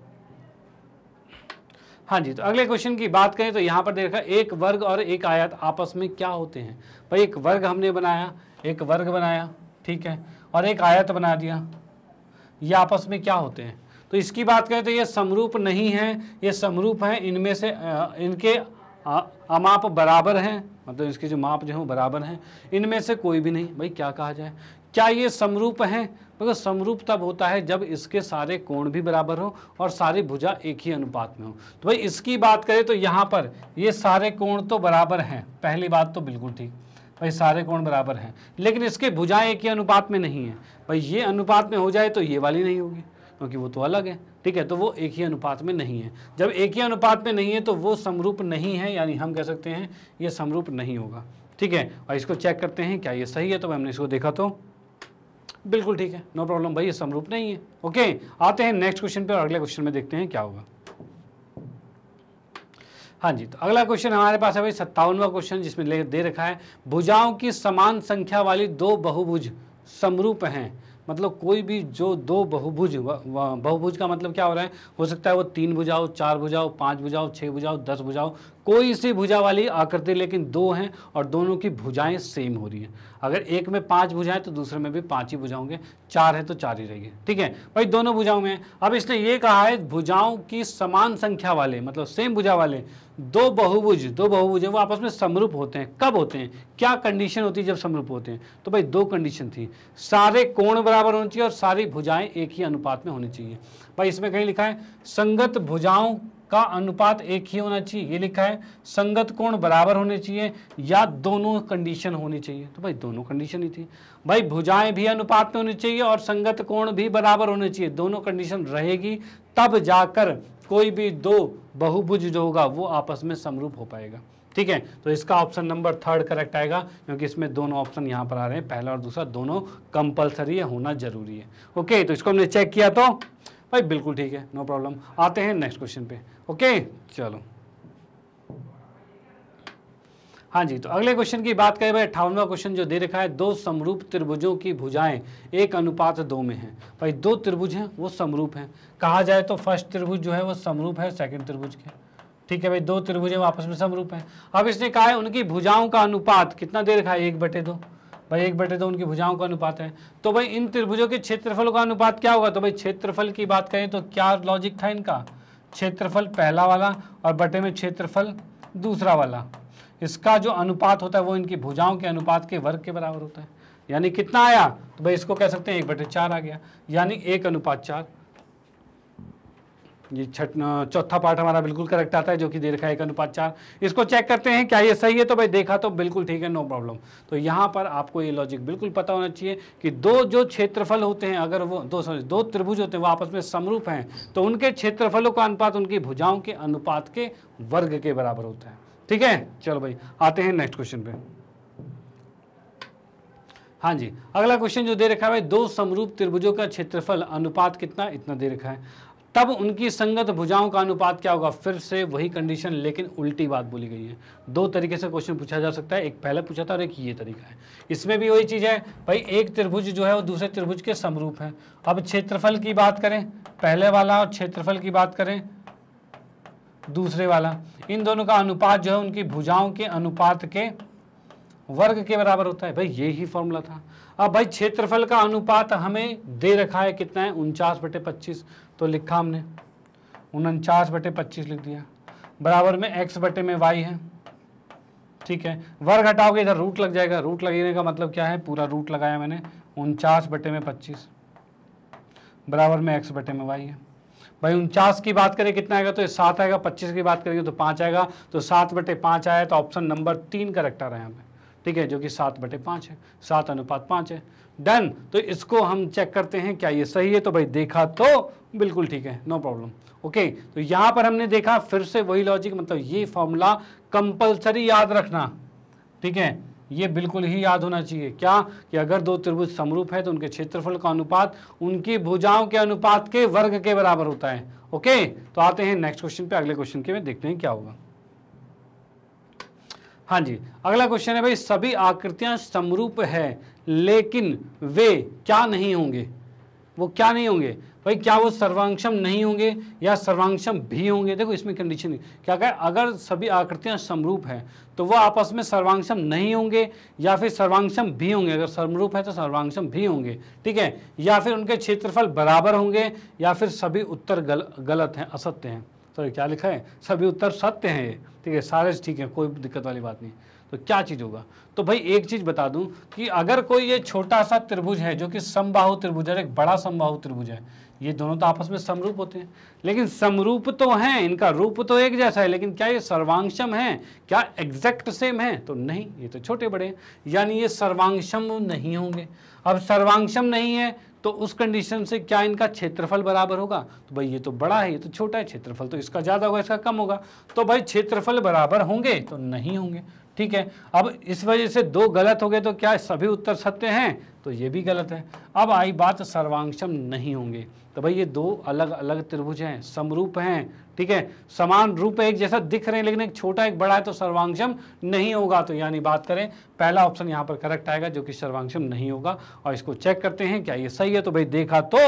हाँ जी तो अगले क्वेश्चन की बात करें तो यहाँ पर देखा एक वर्ग और एक आयत आपस में क्या होते हैं भाई एक वर्ग हमने बनाया एक वर्ग बनाया ठीक है और एक आयत बना दिया ये आपस में क्या होते हैं तो इसकी बात करें तो ये समरूप नहीं है ये समरूप हैं इनमें से इनके अमाप बराबर हैं मतलब इसके जो माप जो हैं बराबर हैं इनमें से कोई भी नहीं भाई क्या कहा जाए क्या ये समरूप हैं मतलब समरूप तब होता है जब इसके सारे कोण भी बराबर हो और सारी भुजा एक ही अनुपात में हो तो भाई इसकी बात करें तो यहाँ पर ये सारे कोण तो बराबर हैं पहली बात तो बिल्कुल ठीक भाई सारे कोण बराबर हैं लेकिन इसके भुजाएं ही अनुपात में नहीं है भाई ये अनुपात में हो जाए तो ये वाली नहीं होगी क्योंकि वो तो अलग है ठीक है तो वो एक ही अनुपात में नहीं है जब एक ही अनुपात में नहीं है तो वो समरूप नहीं है यानी हम कह सकते हैं ये समरूप नहीं होगा ठीक है और इसको चेक करते हैं क्या ये सही है तो हमने इसको देखा तो बिल्कुल ठीक है नो प्रॉब्लम भाई ये समरूप नहीं है ओके आते हैं नेक्स्ट क्वेश्चन पर अगले क्वेश्चन में देखते हैं क्या होगा हाँ जी तो अगला क्वेश्चन हमारे पास है भाई सत्तावनवा क्वेश्चन जिसमें ले दे रखा है भुजाओं की समान संख्या वाली दो बहुभुज समरूप हैं मतलब कोई भी जो दो बहुभुज बहुभुज का मतलब क्या हो रहा है हो सकता है वो तीन भुजाओ चार भुजाओ पाँच भुजाओ छः भुजाओ दस भुजाओ कोई सी भुजा वाली आकृति लेकिन दो हैं और दोनों की भुजाएं सेम हो रही हैं अगर एक में पांच भुजाएं तो दूसरे में भी पांच ही भुजाओं के चार है तो चार ही रहेगी ठीक है भाई दोनों भुजाओं में अब इसने ये कहा है भुजाओं की समान संख्या वाले मतलब सेम भुजा वाले दो बहुभुज दो बहुभुज वो आपस में समरूप होते हैं कब होते हैं क्या कंडीशन होती है जब समरूप होते हैं तो भाई दो कंडीशन थी सारे कोण बराबर होने चाहिए और सारी भुजाएं एक ही अनुपात में होनी चाहिए भाई इसमें कहीं लिखा है संगत भुजाओं का अनुपात एक ही होना चाहिए ये लिखा है संगत कोण बराबर होने चाहिए या दोनों कंडीशन होनी चाहिए तो भाई दोनों कंडीशन ही थी भाई भुजाएं भी अनुपात में होनी चाहिए और संगत कोण भी बराबर होने चाहिए दोनों कंडीशन रहेगी तब जाकर कोई भी दो बहुभुज जो होगा वो आपस में समरूप हो पाएगा ठीक है तो इसका ऑप्शन नंबर थर्ड करेक्ट आएगा क्योंकि इसमें दोनों ऑप्शन यहां पर आ रहे हैं पहला और दूसरा दोनों कंपलसरी होना जरूरी है ओके तो इसको हमने चेक किया तो भाई बिल्कुल ठीक है नो प्रॉब्लम आते हैं नेक्स्ट क्वेश्चन पे ओके चलो हाँ जी तो अगले क्वेश्चन की बात करें भाई अठावनवा क्वेश्चन जो दे रखा है दो समरूप त्रिभुजों की भुजाएं एक अनुपात दो में हैं भाई दो त्रिभुज हैं वो समरूप हैं कहा जाए तो फर्स्ट त्रिभुज जो है वो समरूप है सेकंड त्रिभुज के ठीक है भाई दो त्रिभुजें आपस में समरूप हैं अब इसने कहा है उनकी भुजाओं का अनुपात कितना दे रखा है एक बटे दो भाई एक बटे दो तो उनकी भुजाओं का अनुपात है तो भाई इन त्रिभुजों के क्षेत्रफल का अनुपात क्या होगा तो भाई क्षेत्रफल की बात करें तो क्या लॉजिक था इनका क्षेत्रफल पहला वाला और बटे में क्षेत्रफल दूसरा वाला इसका जो अनुपात होता है वो इनकी भुजाओं के अनुपात के वर्ग के बराबर होता है यानी कितना आया तो भाई इसको कह सकते हैं एक बटे चार आ गया यानी एक अनुपात चार जी छठ चौथा पार्ट हमारा बिल्कुल करेक्ट आता है जो कि दे रखा है एक अनुपात चार इसको चेक करते हैं क्या ये सही है तो भाई देखा तो बिल्कुल ठीक है नो प्रॉब्लम तो यहाँ पर आपको ये लॉजिक बिल्कुल पता होना चाहिए कि दो जो क्षेत्रफल होते हैं अगर वो दो सॉरी दो त्रिभुज होते हैं वो आपस में समरूप हैं तो उनके क्षेत्रफलों का अनुपात उनकी भुजाओं के अनुपात के वर्ग के बराबर होता है ठीक है चलो भाई आते हैं नेक्स्ट क्वेश्चन पे हाँ जी अगला क्वेश्चन जो दे रखा है भाई दो समरूप त्रिभुजों का क्षेत्रफल अनुपात कितना इतना दे रखा है तब उनकी संगत भुजाओं का अनुपात क्या होगा फिर से वही कंडीशन लेकिन उल्टी बात बोली गई है दो तरीके से क्वेश्चन पूछा जा सकता है एक पहले पूछा था और एक ये तरीका है इसमें भी वही चीज़ है भाई एक त्रिभुज जो है वो दूसरे त्रिभुज के समरूप है अब क्षेत्रफल की बात करें पहले वाला और क्षेत्रफल की बात करें दूसरे वाला इन दोनों का अनुपात जो है उनकी भुजाओं के अनुपात के वर्ग के बराबर होता है भाई ये ही फॉर्मूला था अब भाई क्षेत्रफल का अनुपात हमें दे रखा है कितना है उनचास बटे पच्चीस तो लिखा हमने उनचास बटे पच्चीस लिख दिया बराबर में एक्स बटे में वाई है ठीक है वर्ग हटाओगे इधर रूट लग जाएगा रूट लगने का मतलब क्या है पूरा रूट लगाया मैंने उनचास बटे में पच्चीस बराबर में एक्स बटे में वाई है भाई उनचास की बात करें कितना आएगा तो ये सात आएगा पच्चीस की बात करेंगे तो पाँच आएगा तो सात बटे पाँच आया तो ऑप्शन नंबर तीन करेक्ट आ रहा है हमें ठीक है जो कि सात बटे पाँच है सात अनुपात पाँच है डन तो इसको हम चेक करते हैं क्या ये सही है तो भाई देखा तो बिल्कुल ठीक है नो प्रॉब्लम ओके तो यहां पर हमने देखा फिर से वही लॉजिक मतलब ये फॉर्मूला कंपलसरी याद रखना ठीक है ये बिल्कुल ही याद होना चाहिए क्या कि अगर दो त्रिभुज समरूप है तो उनके क्षेत्रफल का अनुपात उनकी भुजाओं के अनुपात के वर्ग के बराबर होता है ओके तो आते हैं नेक्स्ट क्वेश्चन पे अगले क्वेश्चन के में देखते हैं क्या होगा हाँ जी अगला क्वेश्चन है भाई सभी आकृतियां समरूप है लेकिन वे क्या नहीं होंगे वो क्या नहीं होंगे भाई क्या वो सर्वांक्षम नहीं होंगे या सर्वांक्षम भी होंगे देखो इसमें कंडीशन क्या कहें अगर सभी आकृतियां समरूप हैं तो वह आपस में सर्वांक्षम नहीं होंगे या फिर सर्वांक्षम भी होंगे अगर समरूप है तो सर्वांक्षम भी होंगे ठीक है या फिर उनके क्षेत्रफल बराबर होंगे या फिर सभी उत्तर गल, गलत हैं असत्य हैं सॉरी क्या लिखा है सभी उत्तर सत्य हैं ये ठीक है सारे ठीक है कोई दिक्कत वाली बात नहीं तो क्या चीज़ होगा तो भाई एक चीज़ बता दूं कि अगर कोई ये छोटा सा त्रिभुज है जो कि समबाहु त्रिभुज है एक बड़ा समबाहु त्रिभुज है ये दोनों तो आपस में समरूप होते हैं लेकिन समरूप तो हैं इनका रूप तो एक जैसा है लेकिन क्या ये सर्वांगशम है क्या एग्जैक्ट सेम है तो नहीं ये तो छोटे बड़े यानी ये सर्वांगशम नहीं होंगे अब सर्वांगशम नहीं है तो उस कंडीशन से क्या इनका क्षेत्रफल बराबर होगा तो भाई ये तो बड़ा है ये तो छोटा है क्षेत्रफल तो इसका ज़्यादा होगा इसका कम होगा तो भाई क्षेत्रफल बराबर होंगे तो नहीं होंगे ठीक है अब इस वजह से दो गलत हो गए तो क्या सभी उत्तर सत्य हैं तो ये भी गलत है अब आई बात सर्वांगक्षम नहीं होंगे तो भाई ये दो अलग अलग त्रिभुज हैं समरूप हैं ठीक है समान रूप एक जैसा दिख रहे हैं लेकिन एक छोटा एक बड़ा है तो सर्वांगक्षम नहीं होगा तो यानी बात करें पहला ऑप्शन यहाँ पर करेक्ट आएगा जो कि सर्वांगक्षम नहीं होगा और इसको चेक करते हैं क्या ये सही है तो भाई देखा तो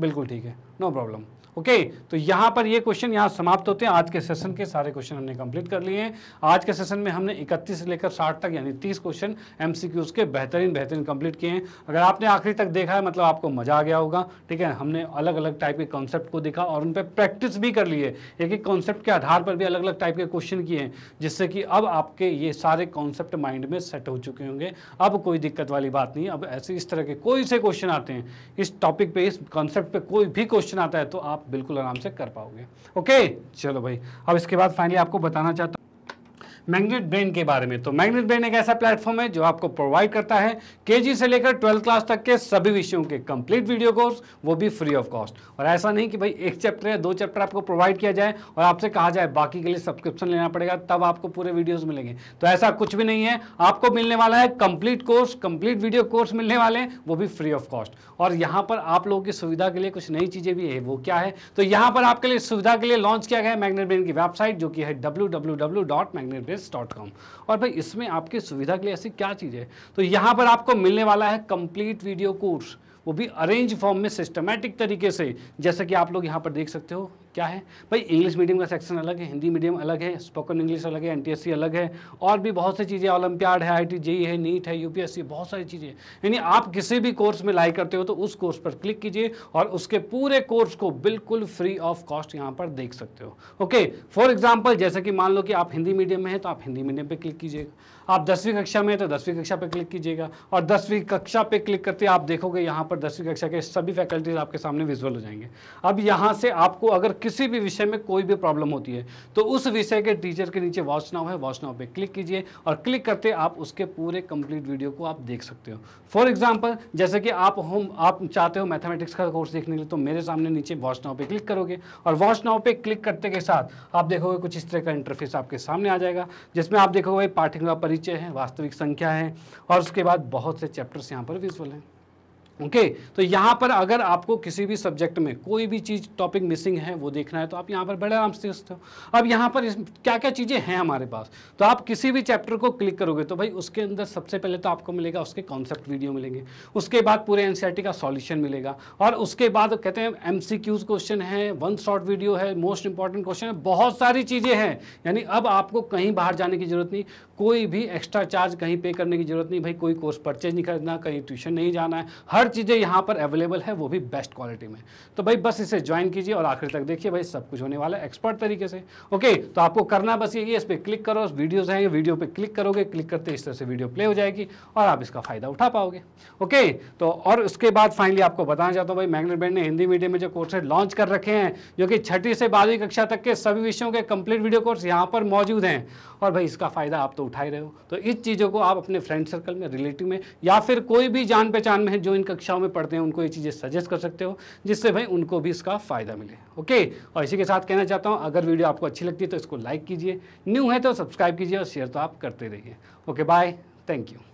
बिल्कुल ठीक है नो प्रॉब्लम ओके तो यहाँ पर ये क्वेश्चन यहाँ समाप्त होते हैं आज के सेशन के सारे क्वेश्चन हमने कंप्लीट कर लिए हैं आज के सेशन में हमने 31 से लेकर 60 तक यानी 30 क्वेश्चन एमसीक्यूज के बेहतरीन बेहतरीन कंप्लीट किए हैं अगर आपने आखिरी तक देखा है मतलब आपको मजा आ गया होगा ठीक है हमने अलग अलग टाइप के कॉन्सेप्ट को देखा और उन पर प्रैक्टिस भी कर ली है एक एक कॉन्सेप्ट के आधार पर भी अलग अलग टाइप के क्वेश्चन किए हैं जिससे कि अब आपके ये सारे कॉन्सेप्ट माइंड में सेट हो चुके होंगे अब कोई दिक्कत वाली बात नहीं अब ऐसे इस तरह के कोई से क्वेश्चन आते हैं इस टॉपिक पे इस कॉन्सेप्ट पे कोई भी क्वेश्चन आता है तो आप बिल्कुल आराम से कर पाओगे ओके चलो भाई अब इसके बाद फाइनली आपको बताना चाहता हूँ मैग्नेट ब्रेन के बारे में तो मैग्नेट ब्रेन एक ऐसा प्लेटफॉर्म है जो आपको प्रोवाइड करता है केजी से लेकर ट्वेल्थ क्लास तक के सभी विषयों के कंप्लीट वीडियो कोर्स वो भी फ्री ऑफ कॉस्ट और ऐसा नहीं कि भाई एक चैप्टर या दो चैप्टर आपको प्रोवाइड किया जाए और आपसे कहा जाए बाकी के लिए सब्सक्रिप्शन लेना पड़ेगा तब आपको पूरे वीडियोज मिलेंगे तो ऐसा कुछ भी नहीं है आपको मिलने वाला है complete course complete video course मिलने वाले हैं वो भी फ्री ऑफ कॉस्ट और यहाँ पर आप लोगों की सुविधा के लिए कुछ नई चीज़ें भी है वो क्या है तो यहाँ पर आपके लिए सुविधा के लिए लॉन्च किया गया है मैग्नेट ब्रेन की वेबसाइट जो कि है W W W dot magnet dot com और भाई इसमें आपकी सुविधा के लिए ऐसी क्या चीज़ है तो यहाँ पर आपको मिलने वाला है कंप्लीट वीडियो कोर्स वो भी अरेंज फॉर्म में सिस्टमेटिक तरीके से जैसे कि आप लोग यहाँ पर देख सकते हो क्या है भाई इंग्लिश मीडियम का सेक्शन अलग है हिंदी मीडियम अलग है स्पोकन इंग्लिश अलग है एनटीएससी अलग है और भी बहुत सी चीज़ें ओलंपियाड है आई जेई e है नीट e है यूपीएससी बहुत सारी चीज़ें यानी आप किसी भी कोर्स में लाई करते हो तो उस कोर्स पर क्लिक कीजिए और उसके पूरे कोर्स को बिल्कुल फ्री ऑफ कॉस्ट यहाँ पर देख सकते हो ओके फॉर एग्जाम्पल जैसे कि मान लो कि आप हिंदी मीडियम में है तो आप हिंदी मीडियम पर क्लिक कीजिएगा आप दसवीं कक्षा में है तो दसवीं कक्षा पर क्लिक कीजिएगा और दसवीं कक्षा पर क्लिक करते आप देखोगे यहाँ पर दसवीं कक्षा के सभी फैकल्टीज आपके सामने विजुअल हो जाएंगे अब यहाँ से आपको अगर किसी भी विषय में कोई भी प्रॉब्लम होती है तो उस विषय के टीचर के नीचे वॉच नाउ है वॉच नाउ पे क्लिक कीजिए और क्लिक करते आप उसके पूरे कंप्लीट वीडियो को आप देख सकते हो फॉर एग्जाम्पल जैसे कि आप होम आप चाहते हो मैथमेटिक्स का कोर्स देखने के लिए तो मेरे सामने नीचे वॉच नाउ पे क्लिक करोगे और वॉच नाउ पे क्लिक करते के साथ आप देखोगे कुछ इस तरह का इंटरफेस आपके सामने आ जाएगा जिसमें आप देखोगे पाठ्य का परिचय है वास्तविक संख्या है और उसके बाद बहुत से चैप्टर्स यहाँ पर विजुअल हैं ओके okay, तो यहाँ पर अगर आपको किसी भी सब्जेक्ट में कोई भी चीज़ टॉपिक मिसिंग है वो देखना है तो आप यहाँ पर बड़े आराम से हो अब यहाँ पर क्या क्या चीज़ें हैं हमारे पास तो आप किसी भी चैप्टर को क्लिक करोगे तो भाई उसके अंदर सबसे पहले तो आपको मिलेगा उसके कॉन्सेप्ट वीडियो मिलेंगे उसके बाद पूरे एन e का सॉल्यूशन मिलेगा और उसके बाद कहते हैं एम क्वेश्चन है वन शॉर्ट वीडियो है मोस्ट इंपॉर्टेंट क्वेश्चन है बहुत सारी चीज़ें हैं यानी अब आपको कहीं बाहर जाने की ज़रूरत नहीं कोई भी एक्स्ट्रा चार्ज कहीं पे करने की ज़रूरत नहीं भाई कोई कोर्स परचेज नहीं करना कहीं ट्यूशन नहीं जाना है हर चीज़ें यहाँ पर अवेलेबल है वो भी बेस्ट क्वालिटी में तो भाई बस इसे ज्वाइन कीजिए और आखिर तक देखिए भाई सब कुछ होने वाला है एक्सपर्ट तरीके से ओके तो आपको करना बस यही है इस पर क्लिक करो वीडियोज़ हैं वीडियो पर क्लिक करोगे क्लिक करते इस तरह से वीडियो प्ले हो जाएगी और आप इसका फ़ायदा उठा पाओगे ओके तो और उसके बाद फाइनली आपको बताना चाहता हूँ भाई मैग्नेट बैंड ने हिंदी मीडियम में जो कोर्सेज लॉन्च कर रखे हैं जो कि छठी से बारहवीं कक्षा तक के सभी विषयों के कंप्लीट वीडियो कोर्स यहाँ पर मौजूद हैं और भाई इसका फ़ायदा आप तो उठा ही रहे हो तो इस चीज़ों को आप अपने फ्रेंड सर्कल में रिलेटिव में या फिर कोई भी जान पहचान में है जो इनका कक्षाओं में पढ़ते हैं उनको ये चीज़ें सजेस्ट कर सकते हो जिससे भाई उनको भी इसका फ़ायदा मिले ओके और इसी के साथ कहना चाहता हूँ अगर वीडियो आपको अच्छी लगती है तो इसको लाइक कीजिए न्यू है तो सब्सक्राइब कीजिए और शेयर तो आप करते रहिए ओके बाय थैंक यू